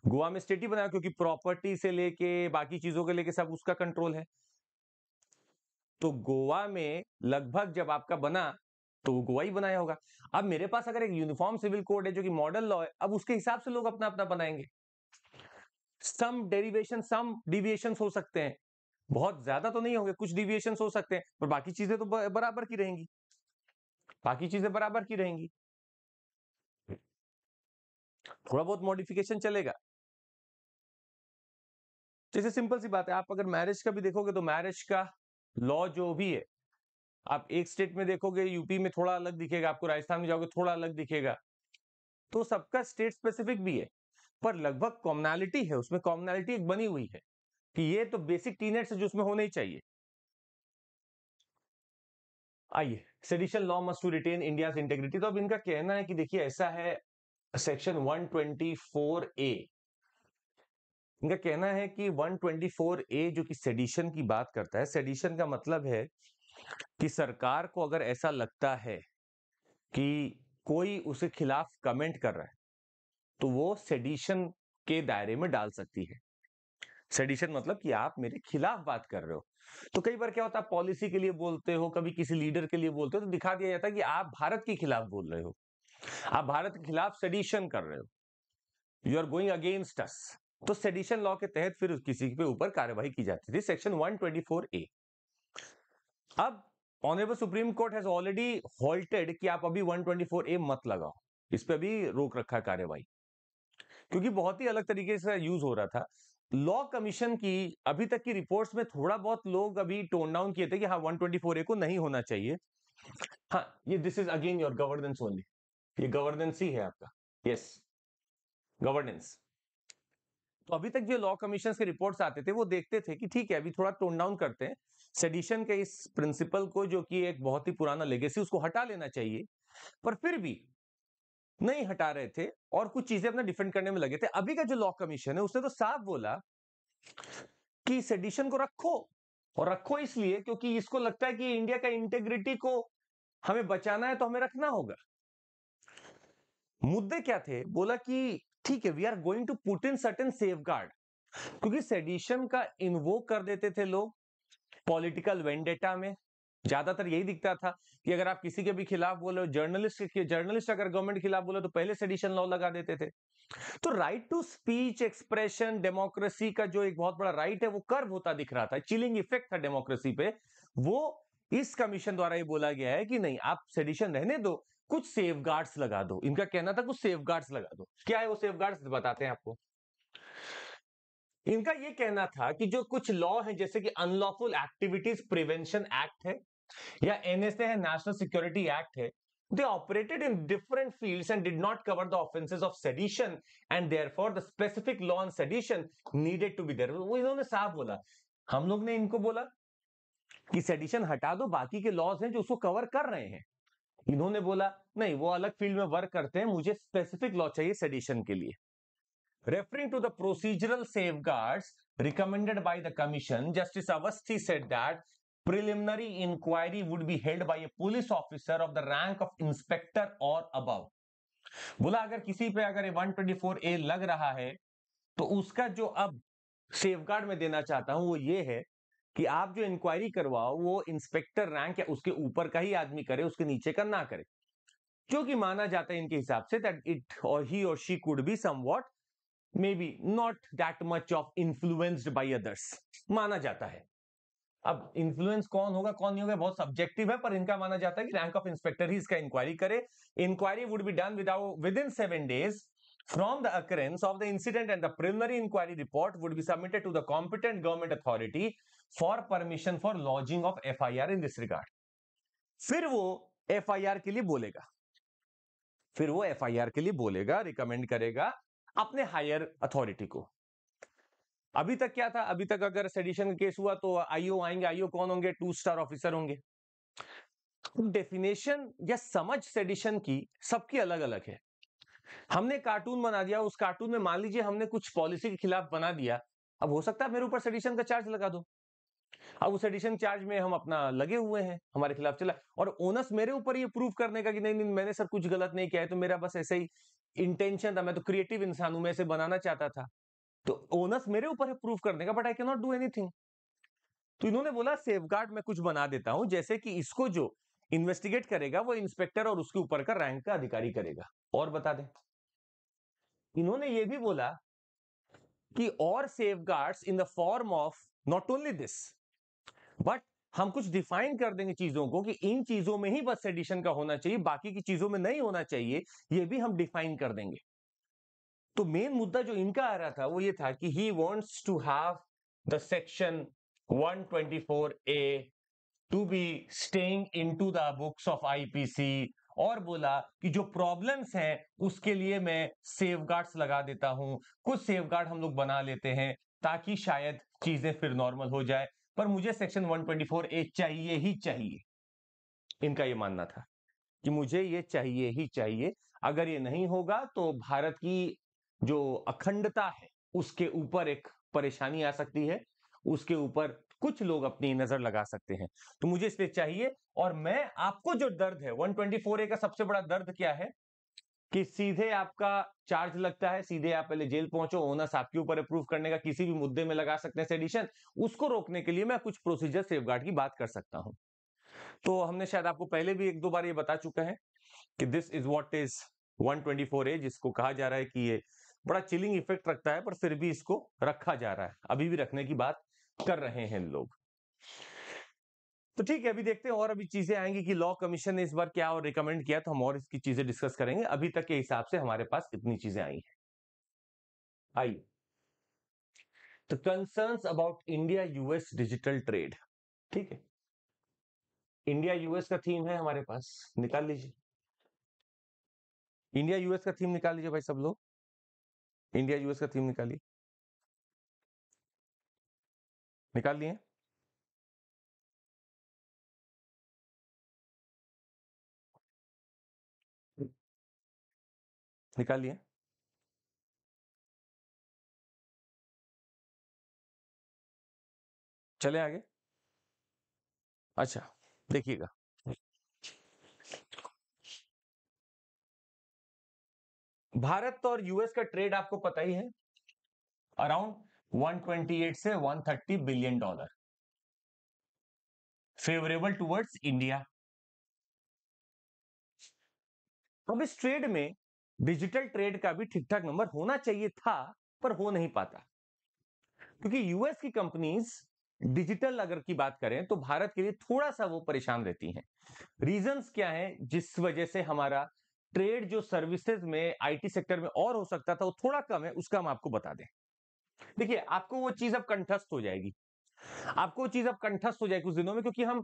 गोवा में स्टेट ही बनाया क्योंकि प्रॉपर्टी से लेके बाकी चीजों के लेके सब उसका कंट्रोल है तो गोवा में लगभग जब आपका बना तो गोवा ही बनाया होगा अब मेरे पास अगर एक यूनिफॉर्म सिविल कोड है जो कि मॉडल लॉ है अब उसके हिसाब से लोग अपना अपना बनाएंगे सम डेरिवेशन सम डिविएशन हो सकते हैं बहुत ज्यादा तो नहीं होंगे कुछ डिविएशन हो सकते हैं पर बाकी चीजें तो बराबर की रहेंगी बाकी चीजें बराबर की रहेंगी थोड़ा बहुत मॉडिफिकेशन चलेगा जैसे तो सिंपल सी बात है आप अगर मैरिज का भी देखोगे तो मैरिज का लॉ जो भी है आप एक स्टेट में देखोगे यूपी में थोड़ा अलग दिखेगा आपको राजस्थान में जाओगे थोड़ा अलग दिखेगा तो सबका स्टेट स्पेसिफिक भी है पर लगभग कॉमनैलिटी है उसमें कॉमनैलिटी एक बनी हुई है कि ये तो बेसिक टीनेट जो उसमें होना ही चाहिए आइए sedition law must to retain India integrity तो अब इनका कहना है कि देखिए ऐसा है सेक्शन 124 ए इनका कहना है कि 124 ए जो कि सेडिशन की बात करता है सेडिशन का मतलब है कि सरकार को अगर ऐसा लगता है कि कोई उसके खिलाफ कमेंट कर रहा है तो वो सेडिशन के दायरे में डाल सकती है सेडिशन मतलब कि आप मेरे खिलाफ बात कर रहे हो तो कई बार क्या होता है पॉलिसी के लिए बोलते हो कभी किसी लीडर के लिए बोलते हो तो दिखा दिया जाता है कि आप भारत के खिलाफ बोल रहे हो आप भारत के खिलाफ सेडिशन कर रहे हो you are going against us तो सेडिशन लॉ के तहत फिर किसी के ऊपर कार्यवाही की जाती थी सेक्शन 124 ए अब honourable supreme court has already halted कि आप अभी 124 ए मत लगाओ इस पर भी रोक रखा कार्यवाही क्योंकि बहुत ही अलग तरीके से यूज हो रहा था लॉ कमीशन की अभी तक की रिपोर्ट्स में थोड़ा बहुत लोग अभी टोन डाउन किए थे कि हाँ 124 ए को नहीं होना चाहिए हाँ ये this is again your governance only ये गवर्नेंस ही है आपका यस गवर्नेंस तो अभी तक जो लॉ कमीशन के रिपोर्ट्स आते थे वो देखते थे कि ठीक है अभी थोड़ा टोन डाउन करते हैं सेडिशन के इस प्रिंसिपल को जो कि एक बहुत ही पुराना लेगेसी उसको हटा लेना चाहिए पर फिर भी नहीं हटा रहे थे और कुछ चीजें अपना डिफेंड करने में लगे थे अभी का जो लॉ कमीशन है उसने तो साफ बोला कि सेडिशन को रखो और रखो इसलिए क्योंकि इसको लगता है कि इंडिया का इंटेग्रिटी को हमें बचाना है तो हमें रखना होगा मुद्दे क्या थे बोला कि ठीक है we are going to put in certain safe क्योंकि सेडिशन का इन्वो कर देते थे लोग पॉलिटिकल वेंडेटा में ज्यादातर यही दिखता था कि अगर आप किसी के भी खिलाफ बोले जर्नलिस्ट के जर्नलिस्ट अगर गवर्नमेंट के खिलाफ बोले तो पहले सेडिशन लॉ लगा देते थे तो right to speech expression democracy का जो एक बहुत बड़ा राइट है वो कर्व होता दिख रहा था चिलिंग इफेक्ट था डेमोक्रेसी पे वो इस कमीशन द्वारा ये बोला गया है कि नहीं आप सेडिशन रहने दो कुछ सेफ लगा दो इनका कहना था कुछ सेफ लगा दो क्या है वो सेफ बताते हैं आपको इनका ये कहना था कि जो कुछ लॉ है जैसे कि अनलॉफुल एक्टिविटीज प्रिवेंशन एक्ट है या एनएसए है नेशनल सिक्योरिटी एक्ट है they operated in different field and did not cover the offences of sedition and therefore the specific law on sedition needed to be there वो इन्होंने साफ बोला हम लोग ने इनको बोला कि सेडिशन हटा दो बाकी के लॉज हैं जो उसको कवर कर रहे हैं इन्होंने बोला नहीं वो अलग फील्ड में वर्क करते हैं मुझे स्पेसिफिक लॉ चाहिए सेडिशन के लिए Referring to the procedural safeguards recommended by the commission, Justice Avasti said that preliminary inquiry would be held by a police officer of the rank of inspector or above. बोला अगर किसी पे अगर 124 ए लग रहा है तो उसका जो अब सेफगार्ड में देना चाहता हूं वो ये है कि आप जो इंक्वायरी करवाओ वो इंस्पेक्टर रैंक या उसके ऊपर का ही आदमी करे उसके नीचे का ना करे क्योंकि माना जाता है इनके हिसाब say that it or he or she could be somewhat maybe not that much of influenced by others माना जाता है अब इन्फ्लुएंस कौन होगा कौन नहीं होगा बहुत सब्जेक्टिव है पर इनका माना जाता है कि रैंक ऑफ इंस्पेक्टर ही इसका इंक्वायरी करे inquiry would be done without within seven days from the occurrence of the incident and the preliminary inquiry report would be submitted to the competent government authority for permission for lodging of F I R in this regard फिर वो F I are के लिए बोलेगा फिर वो F I are के लिए बोलेगा रिकमेंड करेगा अपने हायर अथॉरिटी को अभी तक क्या था अभी तक अगर सेडिशन केस हुआ तो आईओ आएंगे आईओ कौन होंगे टू स्टार ऑफिसर होंगे डेफिनेशन तो या समझ सेडिशन की सबकी अलग अलग है हमने कार्टून बना दिया उस कार्टून में मान लीजिए हमने कुछ पॉलिसी के खिलाफ बना दिया अब हो सकता है मेरे ऊपर सेडिशन का चार्ज लगा दो अब उस एडिशन चार्ज में हम अपना लगे हुए हैं हमारे खिलाफ चला और ओनस मेरे ऊपर ये प्रूव करने का कि नहीं नहीं मैंने सर कुछ गलत नहीं किया है तो मेरा बस ऐसे ही इंटेंशन था मैं तो क्रिएटिव इंसान हूं मैं ऐसे बनाना चाहता था तो ओनस मेरे ऊपर है प्रूव करने का but I can not do any तो इन्होंने बोला सेफ मैं कुछ बना देता हूं जैसे कि इसको जो इन्वेस्टिगेट करेगा वो इंस्पेक्टर और उसके ऊपर का रैंक का अधिकारी करेगा और बता दे इन्होंने ये भी बोला कि और safe in the form of not only this but हम कुछ डिफाइन कर देंगे चीजों को कि इन चीजों में ही बस एडिशन का होना चाहिए बाकी की चीजों में नहीं होना चाहिए ये भी हम डिफाइन कर देंगे तो मेन मुद्दा जो इनका आ रहा था वो ये था कि he wants to have the section 124 A to be staying into the books of IPC और बोला कि जो प्रॉब्लम्स हैं उसके लिए मैं सेफ लगा देता हूं कुछ सेफ हम लोग बना लेते हैं ताकि शायद चीजें फिर नॉर्मल हो जाए पर मुझे सेक्शन 124 ए चाहिए ही चाहिए इनका ये मानना था कि मुझे ये चाहिए ही चाहिए अगर ये नहीं होगा तो भारत की जो अखंडता है उसके ऊपर एक परेशानी आ सकती है उसके ऊपर कुछ लोग अपनी नजर लगा सकते हैं तो मुझे इसलिए चाहिए और मैं आपको जो दर्द है 124 ए का सबसे बड़ा दर्द क्या है कि सीधे आपका चार्ज लगता है सीधे आप पहले जेल पहुंचो ओनर्स आपके ऊपर अप्रूव करने का किसी भी मुद्दे में लगा सकते हैं सेडिशन उसको रोकने के लिए मैं कुछ प्रोसीजर सेफ की बात कर सकता हूं तो हमने शायद आपको पहले भी एक दो बार ये बता चुका है कि this is what is 124 A जिसको कहा जा रहा है कि ये बड़ा चिलिंग इफेक्ट रखता है पर फिर भी इसको रखा जा रहा है अभी भी रखने की बात कर रहे हैं लोग तो ठीक है अभी देखते हैं और अभी चीजें आएंगी कि लॉ कमीशन ने इस बार क्या और रिकमेंड किया तो हम और इसकी चीजें डिस्कस करेंगे अभी तक के हिसाब से हमारे पास इतनी चीजें आई हैं आइए तो concern about India US digital trade ठीक है इंडिया यूएस का थीम है हमारे पास निकाल लीजिए इंडिया यूएस का थीम निकाल लीजिए भाई सब लोग इंडिया यूएस का थीम निकालिए निकाल लिए निकाल चले आगे अच्छा देखिएगा भारत और यूएस का ट्रेड आपको पता ही है अराउंड 128 से 130 billion dollar favourable towards India अब इस ट्रेड में डिजिटल ट्रेड का भी ठीक ठाक नंबर होना चाहिए था पर हो नहीं पाता क्योंकि यूएस की कंपनीज डिजिटल अगर की बात करें तो भारत के लिए थोड़ा सा वो परेशान रहती हैं रीजंस क्या है जिस वजह से हमारा ट्रेड जो सर्विसेज में आईटी सेक्टर में और हो सकता था वो थोड़ा कम है उसका हम आपको बता दें देखिए आपको वो चीज अब कंठस्थ हो जाएगी आपको वो चीज अब कंठस्थ हो जाएगी कुछ दिनों में क्योंकि हम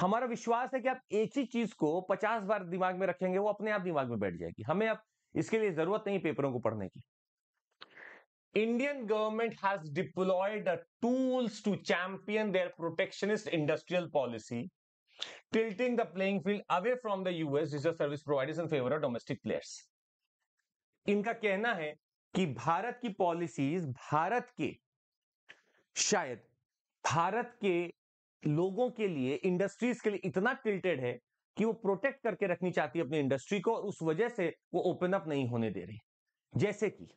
हमारा विश्वास है कि आप एक ही चीज को पचास बार दिमाग में रखेंगे वो अपने आप दिमाग में बैठ जाएगी हमें अब इसके लिए जरूरत नहीं पेपरों को पढ़ने की Indian government has deployed tools to champion their protectionist industrial policy tilting the playing field away from the US is service providers in favour of domestic players इनका कहना है कि भारत की पॉलिसीज भारत के शायद भारत के लोगों के लिए इंडस्ट्रीज के लिए इतना टिल्टेड है कि वो प्रोटेक्ट करके रखनी चाहती है अपनी इंडस्ट्री को और उस वजह से वो ओपन अप नहीं होने दे रही जैसे कि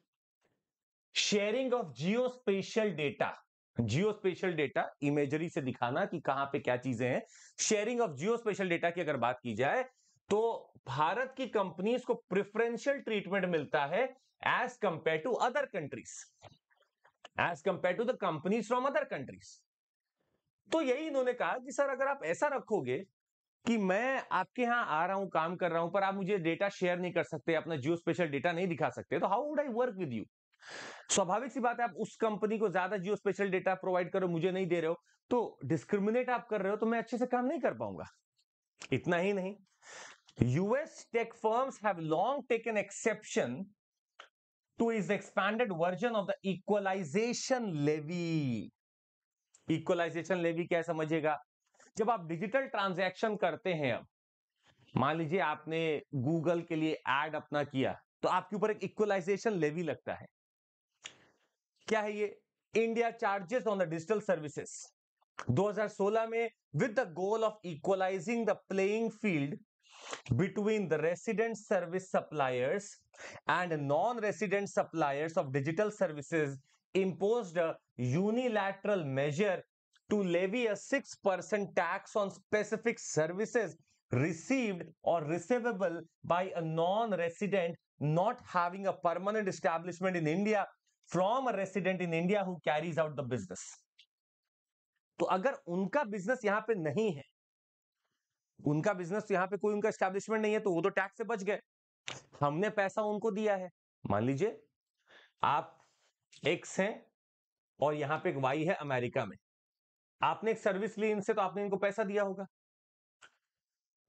sharing of geospatial data geospatial data imagery से दिखाना कि कहां पे क्या चीजें हैं sharing of geospatial data की अगर बात की जाए तो भारत की कंपनीज को प्रिफरेंशियल ट्रीटमेंट मिलता है as compare to other countries as compare to the companies from other countries तो यही इन्होंने कहा कि सर अगर आप ऐसा रखोगे कि मैं आपके यहाँ आ रहा हूं काम कर रहा हूं पर आप मुझे डेटा शेयर नहीं कर सकते अपना जियो स्पेशल डेटा नहीं दिखा सकते तो how would I work with you स्वाभाविक सी बात है आप उस कंपनी को ज्यादा जियो स्पेशल डेटा प्रोवाइड करो मुझे नहीं दे रहे हो तो डिस्क्रिमिनेट आप कर रहे हो तो मैं अच्छे से काम नहीं कर पाऊंगा इतना ही नहीं US tech firms have long taken exception to is expanded version of the equalisation levy equalisation levy क्या समझेगा जब आप डिजिटल ट्रांजैक्शन करते हैं अब मान लीजिए आपने गूगल के लिए एड अपना किया तो आपके ऊपर एक इक्वलाइजेशन लेवी लगता है क्या है ये India charges on the digital services 2016 में with the goal of equalising the playing field between the resident service suppliers and non resident suppliers of digital services imposed unilateral measure to levy a 6% tax on specific services received or receivable by a non resident not having a permanent establishment in India from a resident in India who carries out the business. तो अगर उनका business यहां पे नहीं है उनका business यहां पे कोई उनका स्टैब्लिशमेंट नहीं है तो वो तो टैक्स से बच गए हमने पैसा उनको दिया है मान लीजिए आप एक्स हैं और यहां पे एक वाई है अमेरिका में आपने एक सर्विस ली इनसे तो आपने इनको पैसा दिया होगा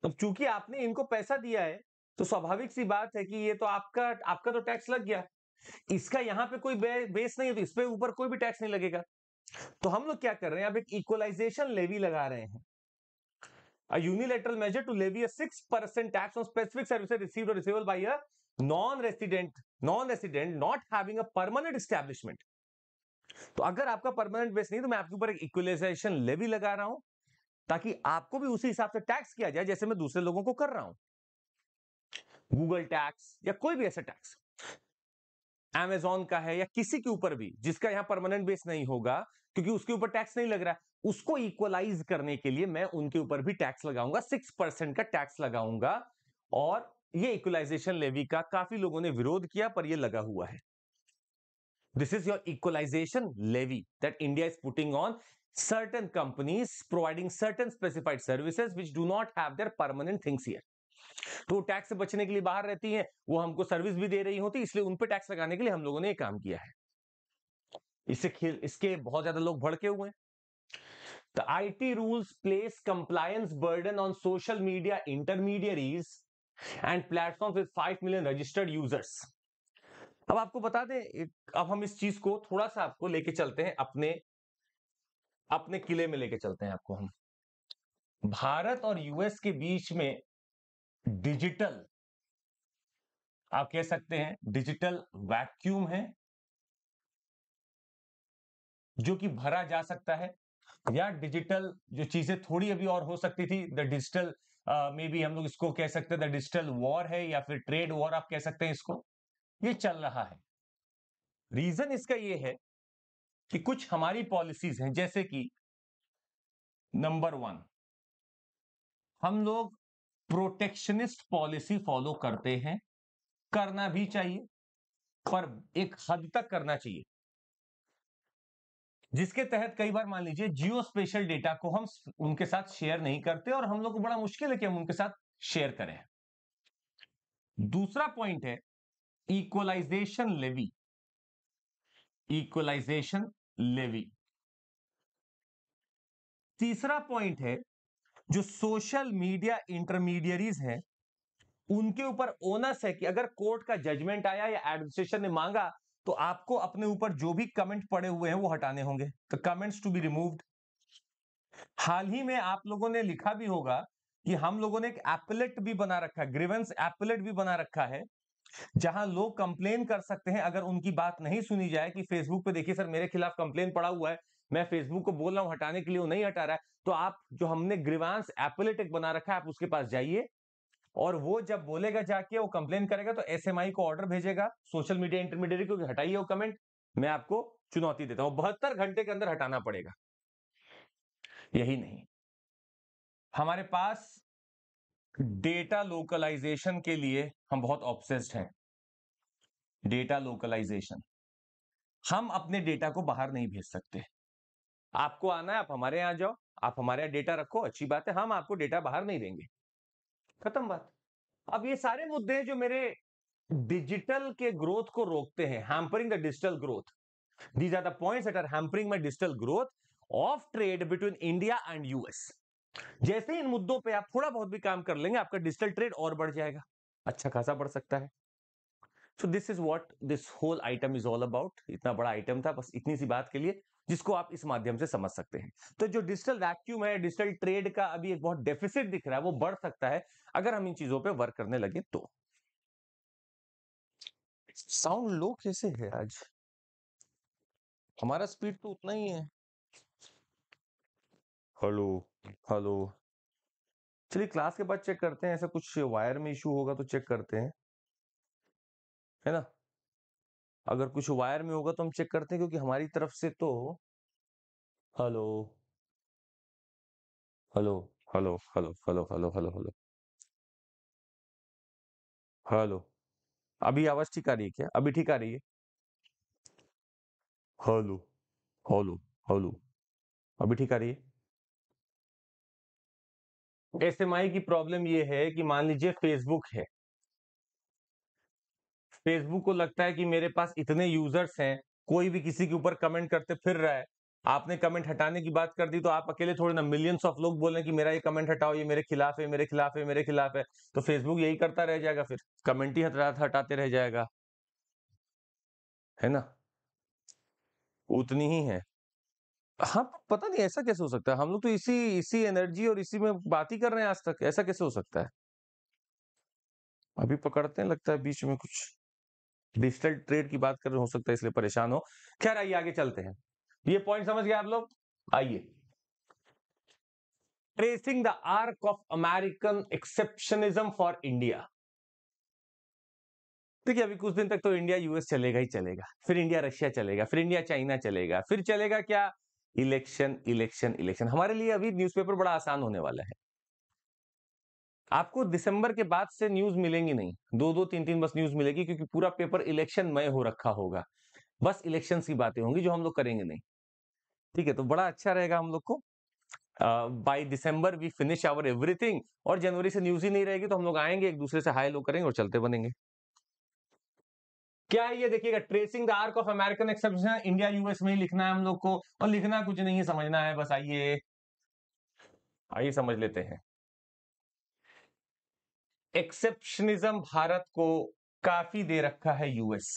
तो अब चूंकि आपने इनको पैसा दिया है तो स्वाभाविक सी बात है कि ये तो आपका आपका तो टैक्स लग गया इसका यहां पे कोई बे, बेस नहीं है तो इस पे ऊपर कोई भी टैक्स नहीं लगेगा तो हम लोग क्या कर रहे हैं अब एक इक्वलाइजेशन लेवी लगा रहे हैं a unilateral measure to levy six percent tax on specific service receive receival by a non resident non resident not not having a permanent तो अगर आपका परमानेंट बेस नहीं तो मैं आपके ऊपर एक इक्वलाइजेशन लेवी लगा रहा हूं ताकि आपको भी उसी हिसाब से टैक्स किया जाए जैसे मैं दूसरे लोगों को कर रहा हूं गूगल टैक्स या कोई भी ऐसा टैक्स एमेजॉन का है या किसी के ऊपर भी जिसका यहां परमानेंट बेस नहीं होगा क्योंकि उसके ऊपर टैक्स नहीं लग रहा है उसको इक्वलाइज करने के लिए मैं उनके ऊपर भी टैक्स लगाऊंगा सिक्स परसेंट का टैक्स लगाऊंगा और ये इक्वलाइजेशन लेवी का काफी लोगों ने विरोध किया पर ये लगा हुआ है This is your equalization levy that India is putting on certain companies providing certain specified services which do not have their permanent things here. तो टैक्स से बचने के लिए बाहर रहती हैं वो हमको सर्विस भी दे रही होती इसलिए उन पर टैक्स लगाने के लिए हम लोगों ने ये काम किया है इससे इसके बहुत ज्यादा लोग भड़के हुए हैं The IT rules place compliance burden on social media intermediaries and platforms with 5 million registered users. अब आपको बता दें अब हम इस चीज को थोड़ा सा आपको लेके चलते हैं अपने अपने किले में लेके चलते हैं आपको हम भारत और यूएस के बीच में डिजिटल आप कह सकते हैं डिजिटल वैक्यूम है जो कि भरा जा सकता है या डिजिटल जो चीजें थोड़ी अभी और हो सकती थी द डिजिटल मे बी हम लोग इसको कह सकते हैं द डिजिटल वॉर है या फिर ट्रेड वॉर आप कह सकते हैं इसको ये चल रहा है रीजन इसका ये है कि कुछ हमारी पॉलिसीज हैं जैसे कि नंबर वन हम लोग प्रोटेक्शनिस्ट पॉलिसी फॉलो करते हैं करना भी चाहिए पर एक हद तक करना चाहिए जिसके तहत कई बार मान लीजिए जियो स्पेशल डेटा को हम उनके साथ शेयर नहीं करते और हम लोग को बड़ा मुश्किल है कि हम उनके साथ शेयर करें दूसरा पॉइंट है इक्वलाइजेशन लेवी इक्वलाइजेशन लेवी तीसरा पॉइंट है जो सोशल मीडिया इंटरमीडियरीज हैं उनके ऊपर ओनस है कि अगर कोर्ट का जजमेंट आया या एडमिनिस्ट्रेशन ने मांगा तो आपको अपने ऊपर जो भी कमेंट पड़े हुए हैं वो हटाने होंगे तो कमेंट्स टू बी रिमूव्ड हाल ही में आप लोगों ने लिखा भी होगा कि हम लोगों ने एक एपलेट भी बना रखा है ग्रीवेंस एपलेट भी बना रखा है जहां लोग कंप्लेन कर सकते हैं अगर उनकी बात नहीं सुनी जाए कि फेसबुक पे देखिए सर मेरे खिलाफ कंप्लेन पड़ा हुआ है मैं फेसबुक को बोल रहा हूं हटाने के लिए वो नहीं हटा रहा है तो आप जो हमने ग्रीवांस एपोलिटिक बना रखा है आप उसके पास जाइए और वो जब बोलेगा जाके वो कंप्लेन करेगा तो एस को ऑर्डर भेजेगा सोशल मीडिया इंटरमीडिएट को हटाइए वो कमेंट मैं आपको चुनौती देता हूं बहत्तर घंटे के अंदर हटाना पड़ेगा यही नहीं हमारे पास डेटा लोकलाइजेशन के लिए हम बहुत ऑब्सेस्ड हैं डेटा लोकलाइजेशन हम अपने डेटा को बाहर नहीं भेज सकते आपको आना है आप हमारे यहां जाओ आप हमारे यहाँ डेटा रखो अच्छी बात है हम आपको डेटा बाहर नहीं देंगे खत्म बात अब ये सारे मुद्दे जो मेरे डिजिटल के ग्रोथ को रोकते हैं hampering the digital growth these are the points that are hampering my digital growth of trade between India and US जैसे इन मुद्दों पे आप थोड़ा बहुत भी काम कर लेंगे आपका डिजिटल ट्रेड और बढ़ जाएगा अच्छा खासा बढ़ सकता है so this is what this whole item is all about इतना बड़ा आइटम था बस इतनी सी बात के लिए जिसको आप इस माध्यम से समझ सकते हैं तो जो डिजिटल वैक्यूम है डिजिटल ट्रेड का अभी एक बहुत डेफिसिट दिख रहा है वो बढ़ सकता है अगर हम इन चीजों पर वर्क करने लगे तो साउंड लो कैसे है आज हमारा स्पीड तो उतना ही है हेलो हेलो चलिए क्लास के बाद चेक करते हैं ऐसा कुछ वायर में इशू होगा तो चेक करते हैं है ना अगर कुछ वायर में होगा तो हम चेक करते हैं क्योंकि हमारी तरफ से तो hello hello hello hello hello hello hello hello hello अभी आवाज ठीक आ रही है क्या अभी ठीक आ रही है हेलो हेलो हेलो अभी ठीक आ रही है एस एम आई की प्रॉब्लम ये है कि मान लीजिए फेसबुक है फेसबुक को लगता है कि मेरे पास इतने यूजर्स हैं कोई भी किसी के ऊपर कमेंट करते फिर रहा है आपने कमेंट हटाने की बात कर दी तो आप अकेले थोड़े ना मिलियंस ऑफ लोग बोले कि मेरा ये कमेंट हटाओ ये मेरे खिलाफ है मेरे खिलाफ है मेरे खिलाफ है तो फेसबुक यही करता रह जाएगा फिर कमेंट ही हटा हटाते रह जाएगा है ना उतनी ही है हाँ पता नहीं ऐसा कैसे हो सकता है हम लोग तो इसी इसी एनर्जी और इसी में बात ही कर रहे हैं आज तक ऐसा कैसे हो सकता है अभी पकड़ते हैं लगता है बीच में कुछ डिजिटल ट्रेड की बात कर रहे हो सकता है इसलिए परेशान हो खैर आइए आगे चलते हैं ये पॉइंट समझ गए आप लोग आइए tracing the arc of American exceptionalism for India देखिए अभी कुछ दिन तक तो इंडिया यूएस चलेगा ही चलेगा फिर इंडिया रशिया चलेगा फिर इंडिया चाइना चलेगा फिर चलेगा क्या इलेक्शन इलेक्शन इलेक्शन हमारे लिए अभी न्यूज़पेपर बड़ा आसान होने वाला है आपको दिसंबर के बाद से न्यूज मिलेंगी नहीं दो दो तीन तीन बस न्यूज मिलेगी क्योंकि पूरा पेपर इलेक्शन मय हो रखा होगा बस इलेक्शन की बातें होंगी जो हम लोग करेंगे नहीं ठीक है तो बड़ा अच्छा रहेगा हम लोग को by December we finish our everything और जनवरी से न्यूज ही नहीं रहेगी तो हम लोग आएंगे एक दूसरे से हाई लो करेंगे और चलते बनेंगे क्या है ये देखिएगा tracing the arc of American exception India US में ही लिखना है हम लोग को और लिखना कुछ नहीं समझना है बस आइए आइए समझ लेते हैं एक्सेप्शनिज्म भारत को काफी दे रखा है यूएस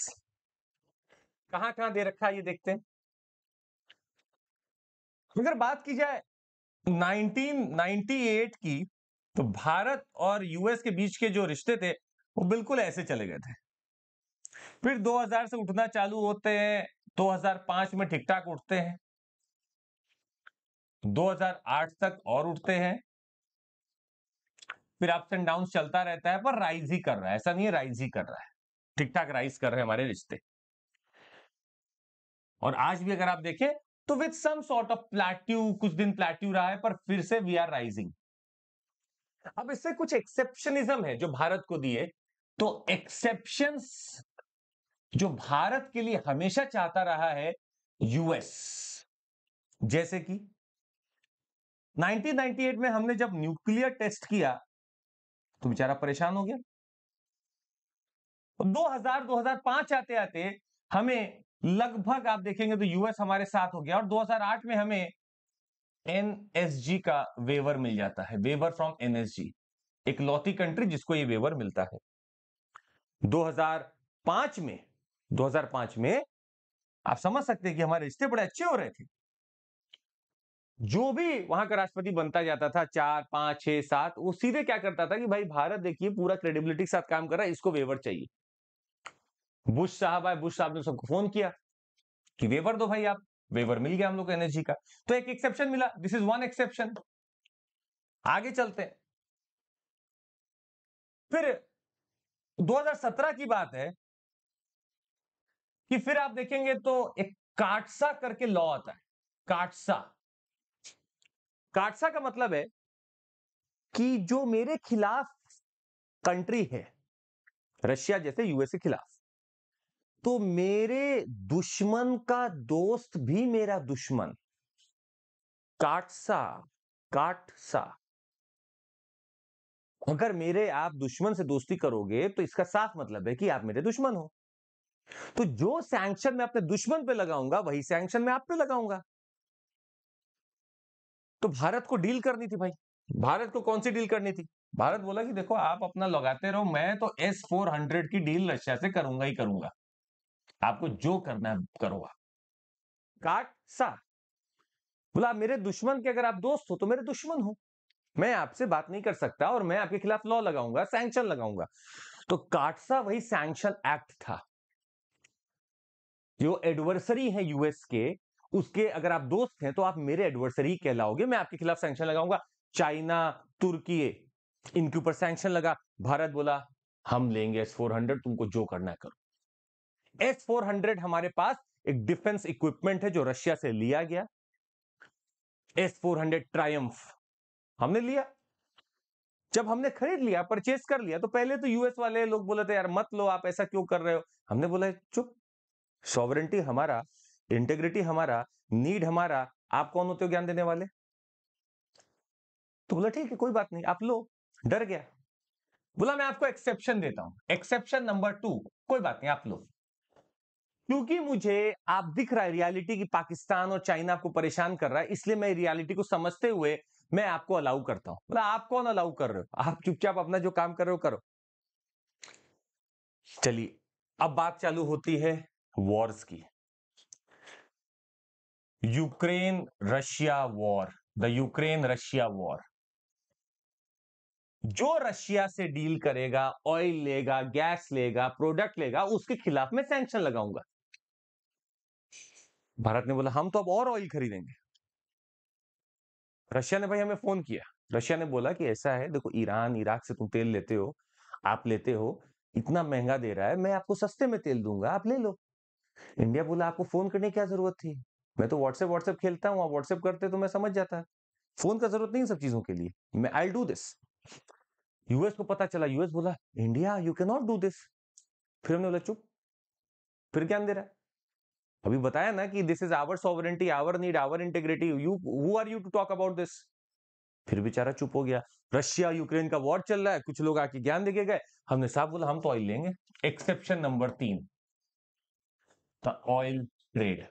कहां कहां दे रखा है ये देखते हैं अगर बात की जाए 1998 की तो भारत और यूएस के बीच के जो रिश्ते थे वो बिल्कुल ऐसे चले गए थे फिर 2000 से उठना चालू होते हैं 2005 में ठीक ठाक उठते हैं 2008 तक और उठते हैं फिर अप्स एंड डाउन चलता रहता है पर राइज ही कर रहा है ऐसा नहीं है राइज ही कर रहा है ठीक ठाक राइज कर रहे हैं हमारे रिश्ते और आज भी अगर आप देखें तो with some sort of plateau कुछ दिन प्लेट्यू रहा है पर फिर से वी आर राइजिंग अब इससे कुछ एक्सेप्शनिज्म है जो भारत को दिए तो एक्सेप्शन जो भारत के लिए हमेशा चाहता रहा है यूएस जैसे कि 1998 में हमने जब न्यूक्लियर टेस्ट किया तो बेचारा परेशान हो गया 2000-2005 आते आते हमें लगभग आप देखेंगे तो यूएस हमारे साथ हो गया और 2008 में हमें एनएसजी का वेवर मिल जाता है वेवर फ्रॉम एनएसजी एक लौती कंट्री जिसको ये वेवर मिलता है 2005 में 2005 में आप समझ सकते हैं कि हमारे रिश्ते बड़े अच्छे हो रहे थे जो भी वहां का राष्ट्रपति बनता जाता था चार पांच छह सात वो सीधे क्या करता था कि भाई भारत देखिए पूरा क्रेडिबिलिटी के साथ काम कर रहा है इसको वेवर चाहिए बुश साहब आए बुश साहब ने सबको फोन किया कि वेवर दो भाई आप वेवर मिल गया हम लोग एनर्जी का तो एक एक्सेप्शन मिला दिस इज वन एक्सेप्शन आगे चलते फिर 2017 की बात है कि फिर आप देखेंगे तो एक काटसा करके लॉ आता है काटसा काटसा का मतलब है कि जो मेरे खिलाफ कंट्री है रशिया जैसे यूएस के खिलाफ तो मेरे दुश्मन का दोस्त भी मेरा दुश्मन काटसा काटसा अगर मेरे आप दुश्मन से दोस्ती करोगे तो इसका साफ मतलब है कि आप मेरे दुश्मन हो तो जो सैंक्शन मैं अपने दुश्मन पे लगाऊंगा वही सैंक्शन मैं आप पे लगाऊंगा तो भारत को डील करनी थी भाई भारत को कौन सी डील करनी थी भारत बोला कि देखो आप अपना लगाते रहो मैं तो एस फोर हंड्रेड की डील रशिया से करूंगा ही करूंगा आपको जो करना है करो काट सा बोला मेरे दुश्मन के अगर आप दोस्त हो तो मेरे दुश्मन हो मैं आपसे बात नहीं कर सकता और मैं आपके खिलाफ लॉ लगाऊंगा सैंक्शन लगाऊंगा तो काटसा वही सैंक्शन एक्ट था जो एडवर्सरी है यूएस के उसके अगर आप दोस्त हैं तो आप मेरे एडवर्सरी कहलाओगे मैं आपके खिलाफ सैंक्शन लगाऊंगा चाइना तुर्की इनके ऊपर सैंक्शन लगा भारत बोला हम लेंगे एस फोर हंड्रेड तुमको जो करना करो एस फोर हंड्रेड हमारे पास एक डिफेंस इक्विपमेंट है जो रशिया से लिया गया एस फोर हंड्रेड ट्रायम्फ हमने लिया जब हमने खरीद लिया परचेज कर लिया तो पहले तो यूएस वाले लोग बोले थे यार मत लो आप ऐसा क्यों कर रहे हो हमने बोला चुप सॉवरेंटी हमारा इंटेग्रिटी हमारा नीड हमारा आप कौन होते हो ज्ञान देने वाले तो बोला ठीक है कोई बात नहीं आप लो डर गया बोला मैं आपको एक्सेप्शन देता हूं एक्सेप्शन नंबर टू कोई बात नहीं आप लो क्योंकि मुझे आप दिख रहा है रियलिटी की पाकिस्तान और चाइना आपको परेशान कर रहा है इसलिए मैं रियलिटी को समझते हुए मैं आपको अलाउ करता हूं बोला आप कौन अलाउ कर रहे हो आप चुपचाप अपना जो काम कर रहे हो करो चलिए अब बात चालू होती है वॉर्स की Ukraine Russia war the Ukraine Russia war जो रशिया से डील करेगा ऑयल लेगा गैस लेगा प्रोडक्ट लेगा उसके खिलाफ मैं सैंक्शन लगाऊंगा भारत ने बोला हम तो अब और ऑयल खरीदेंगे रशिया ने भाई हमें फोन किया रशिया ने बोला कि ऐसा है देखो ईरान इराक से तुम तेल लेते हो आप लेते हो इतना महंगा दे रहा है मैं आपको सस्ते में तेल दूंगा आप ले लो इंडिया बोला आपको फोन करने की क्या जरूरत थी मैं तो व्हाट्सएप व्हाट्सएप खेलता हूँ आप व्हाट्सएप करते तो मैं समझ जाता फोन का जरूरत नहीं सब चीजों के लिए मैं आई डू दिस यूएस को पता चला यूएस बोला India you can not do this फिर हमने बोला चुप फिर क्या दे रहा है अभी बताया ना कि this is our sovereignty our need our integrity you who are you to talk about this फिर बेचारा चुप हो गया रशिया यूक्रेन का वॉर चल रहा है कुछ लोग आके ज्ञान देखे गए हमने साफ बोला हम तो ऑयल लेंगे एक्सेप्शन नंबर तीन द ऑयल ट्रेड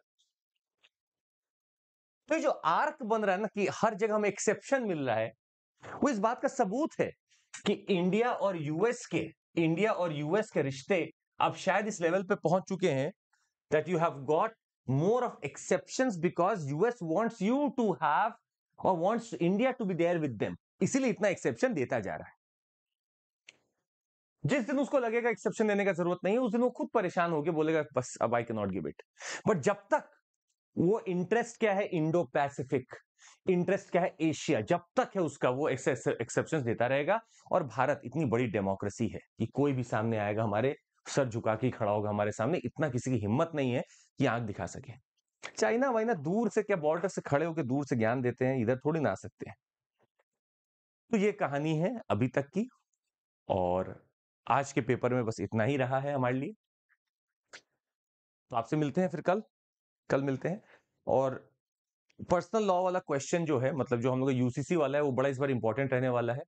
तो जो आर्क बन रहा है ना कि हर जगह हमें एक्सेप्शन मिल रहा है वो इस बात का सबूत है कि इंडिया और यूएस के इंडिया और यूएस के रिश्ते अब शायद इस लेवल पे पहुंच चुके हैं that you have got more of exception because US wants you to have और wants India to be there with them इसीलिए इतना एक्सेप्शन देता जा रहा है जिस दिन उसको लगेगा एक्सेप्शन देने का जरूरत नहीं है उस दिन वो खुद परेशान होकर बोलेगा बस अब आई के नॉट गिव इट बट जब तक वो इंटरेस्ट क्या है इंडो पैसिफिक इंटरेस्ट क्या है एशिया जब तक है उसका वो एक्सेप्शन देता रहेगा और भारत इतनी बड़ी डेमोक्रेसी है कि कोई भी सामने आएगा हमारे सर झुका के खड़ा होगा हमारे सामने इतना किसी की हिम्मत नहीं है कि आंख दिखा सके चाइना वाइना दूर से क्या बॉर्डर से खड़े होकर दूर से ज्ञान देते हैं इधर थोड़ी ना आ सकते हैं तो ये कहानी है अभी तक की और आज के पेपर में बस इतना ही रहा है हमारे लिए तो आपसे मिलते हैं फिर कल कल मिलते हैं और पर्सनल लॉ वाला क्वेश्चन जो है मतलब जो हम लोग यूसीसी वाला है वो बड़ा इस बार इंपॉर्टेंट रहने वाला है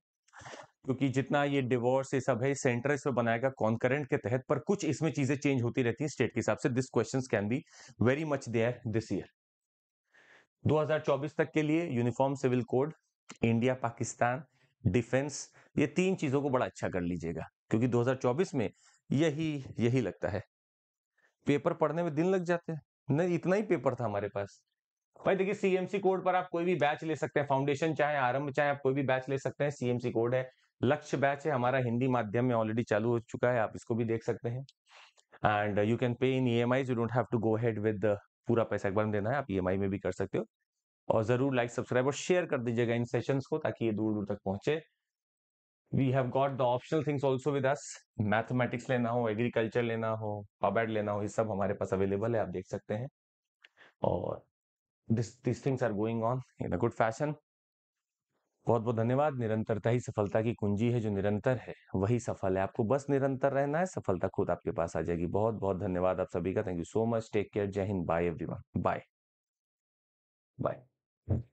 क्योंकि जितना ये डिवोर्स ये सब है सेंटर पर बनाएगा कॉन्करेंट के तहत पर कुछ इसमें चीजें चेंज होती रहती हैं स्टेट के हिसाब से this question can be very much there this year 2024 तक के लिए uniform civil code India Pakistan defence ये तीन चीजों को बड़ा अच्छा कर लीजिएगा क्योंकि 2024 में यही यही लगता है पेपर पढ़ने में दिन लग जाते हैं नहीं इतना ही पेपर था हमारे पास भाई देखिए सीएमसी कोड पर आप कोई भी बैच ले सकते हैं फाउंडेशन चाहे आरंभ चाहे आप कोई भी बैच ले सकते हैं सीएमसी कोड है लक्ष्य बैच है हमारा हिंदी माध्यम में ऑलरेडी चालू हो चुका है आप इसको भी देख सकते हैं and you can pay in E M I you don't have to go head with पूरा पैसा एक बार देना है आप ई e में भी कर सकते हो और जरूर लाइक सब्सक्राइब और शेयर कर दीजिएगा इन सेशंस को ताकि ये दूर दूर तक पहुंचे we have got the optional things also with us mathematics लेना हो एग्रीकल्चर लेना हो पबैड लेना हो ये सब हमारे पास अवेलेबल है आप देख सकते हैं और this this things are going on in a good fashion बहुत बहुत धन्यवाद निरंतरता ही सफलता की कुंजी है जो निरंतर है वही सफल है आपको बस निरंतर रहना है सफलता खुद आपके पास आ जाएगी बहुत बहुत धन्यवाद आप सभी का thank you so much take care जय Hind bye everyone bye bye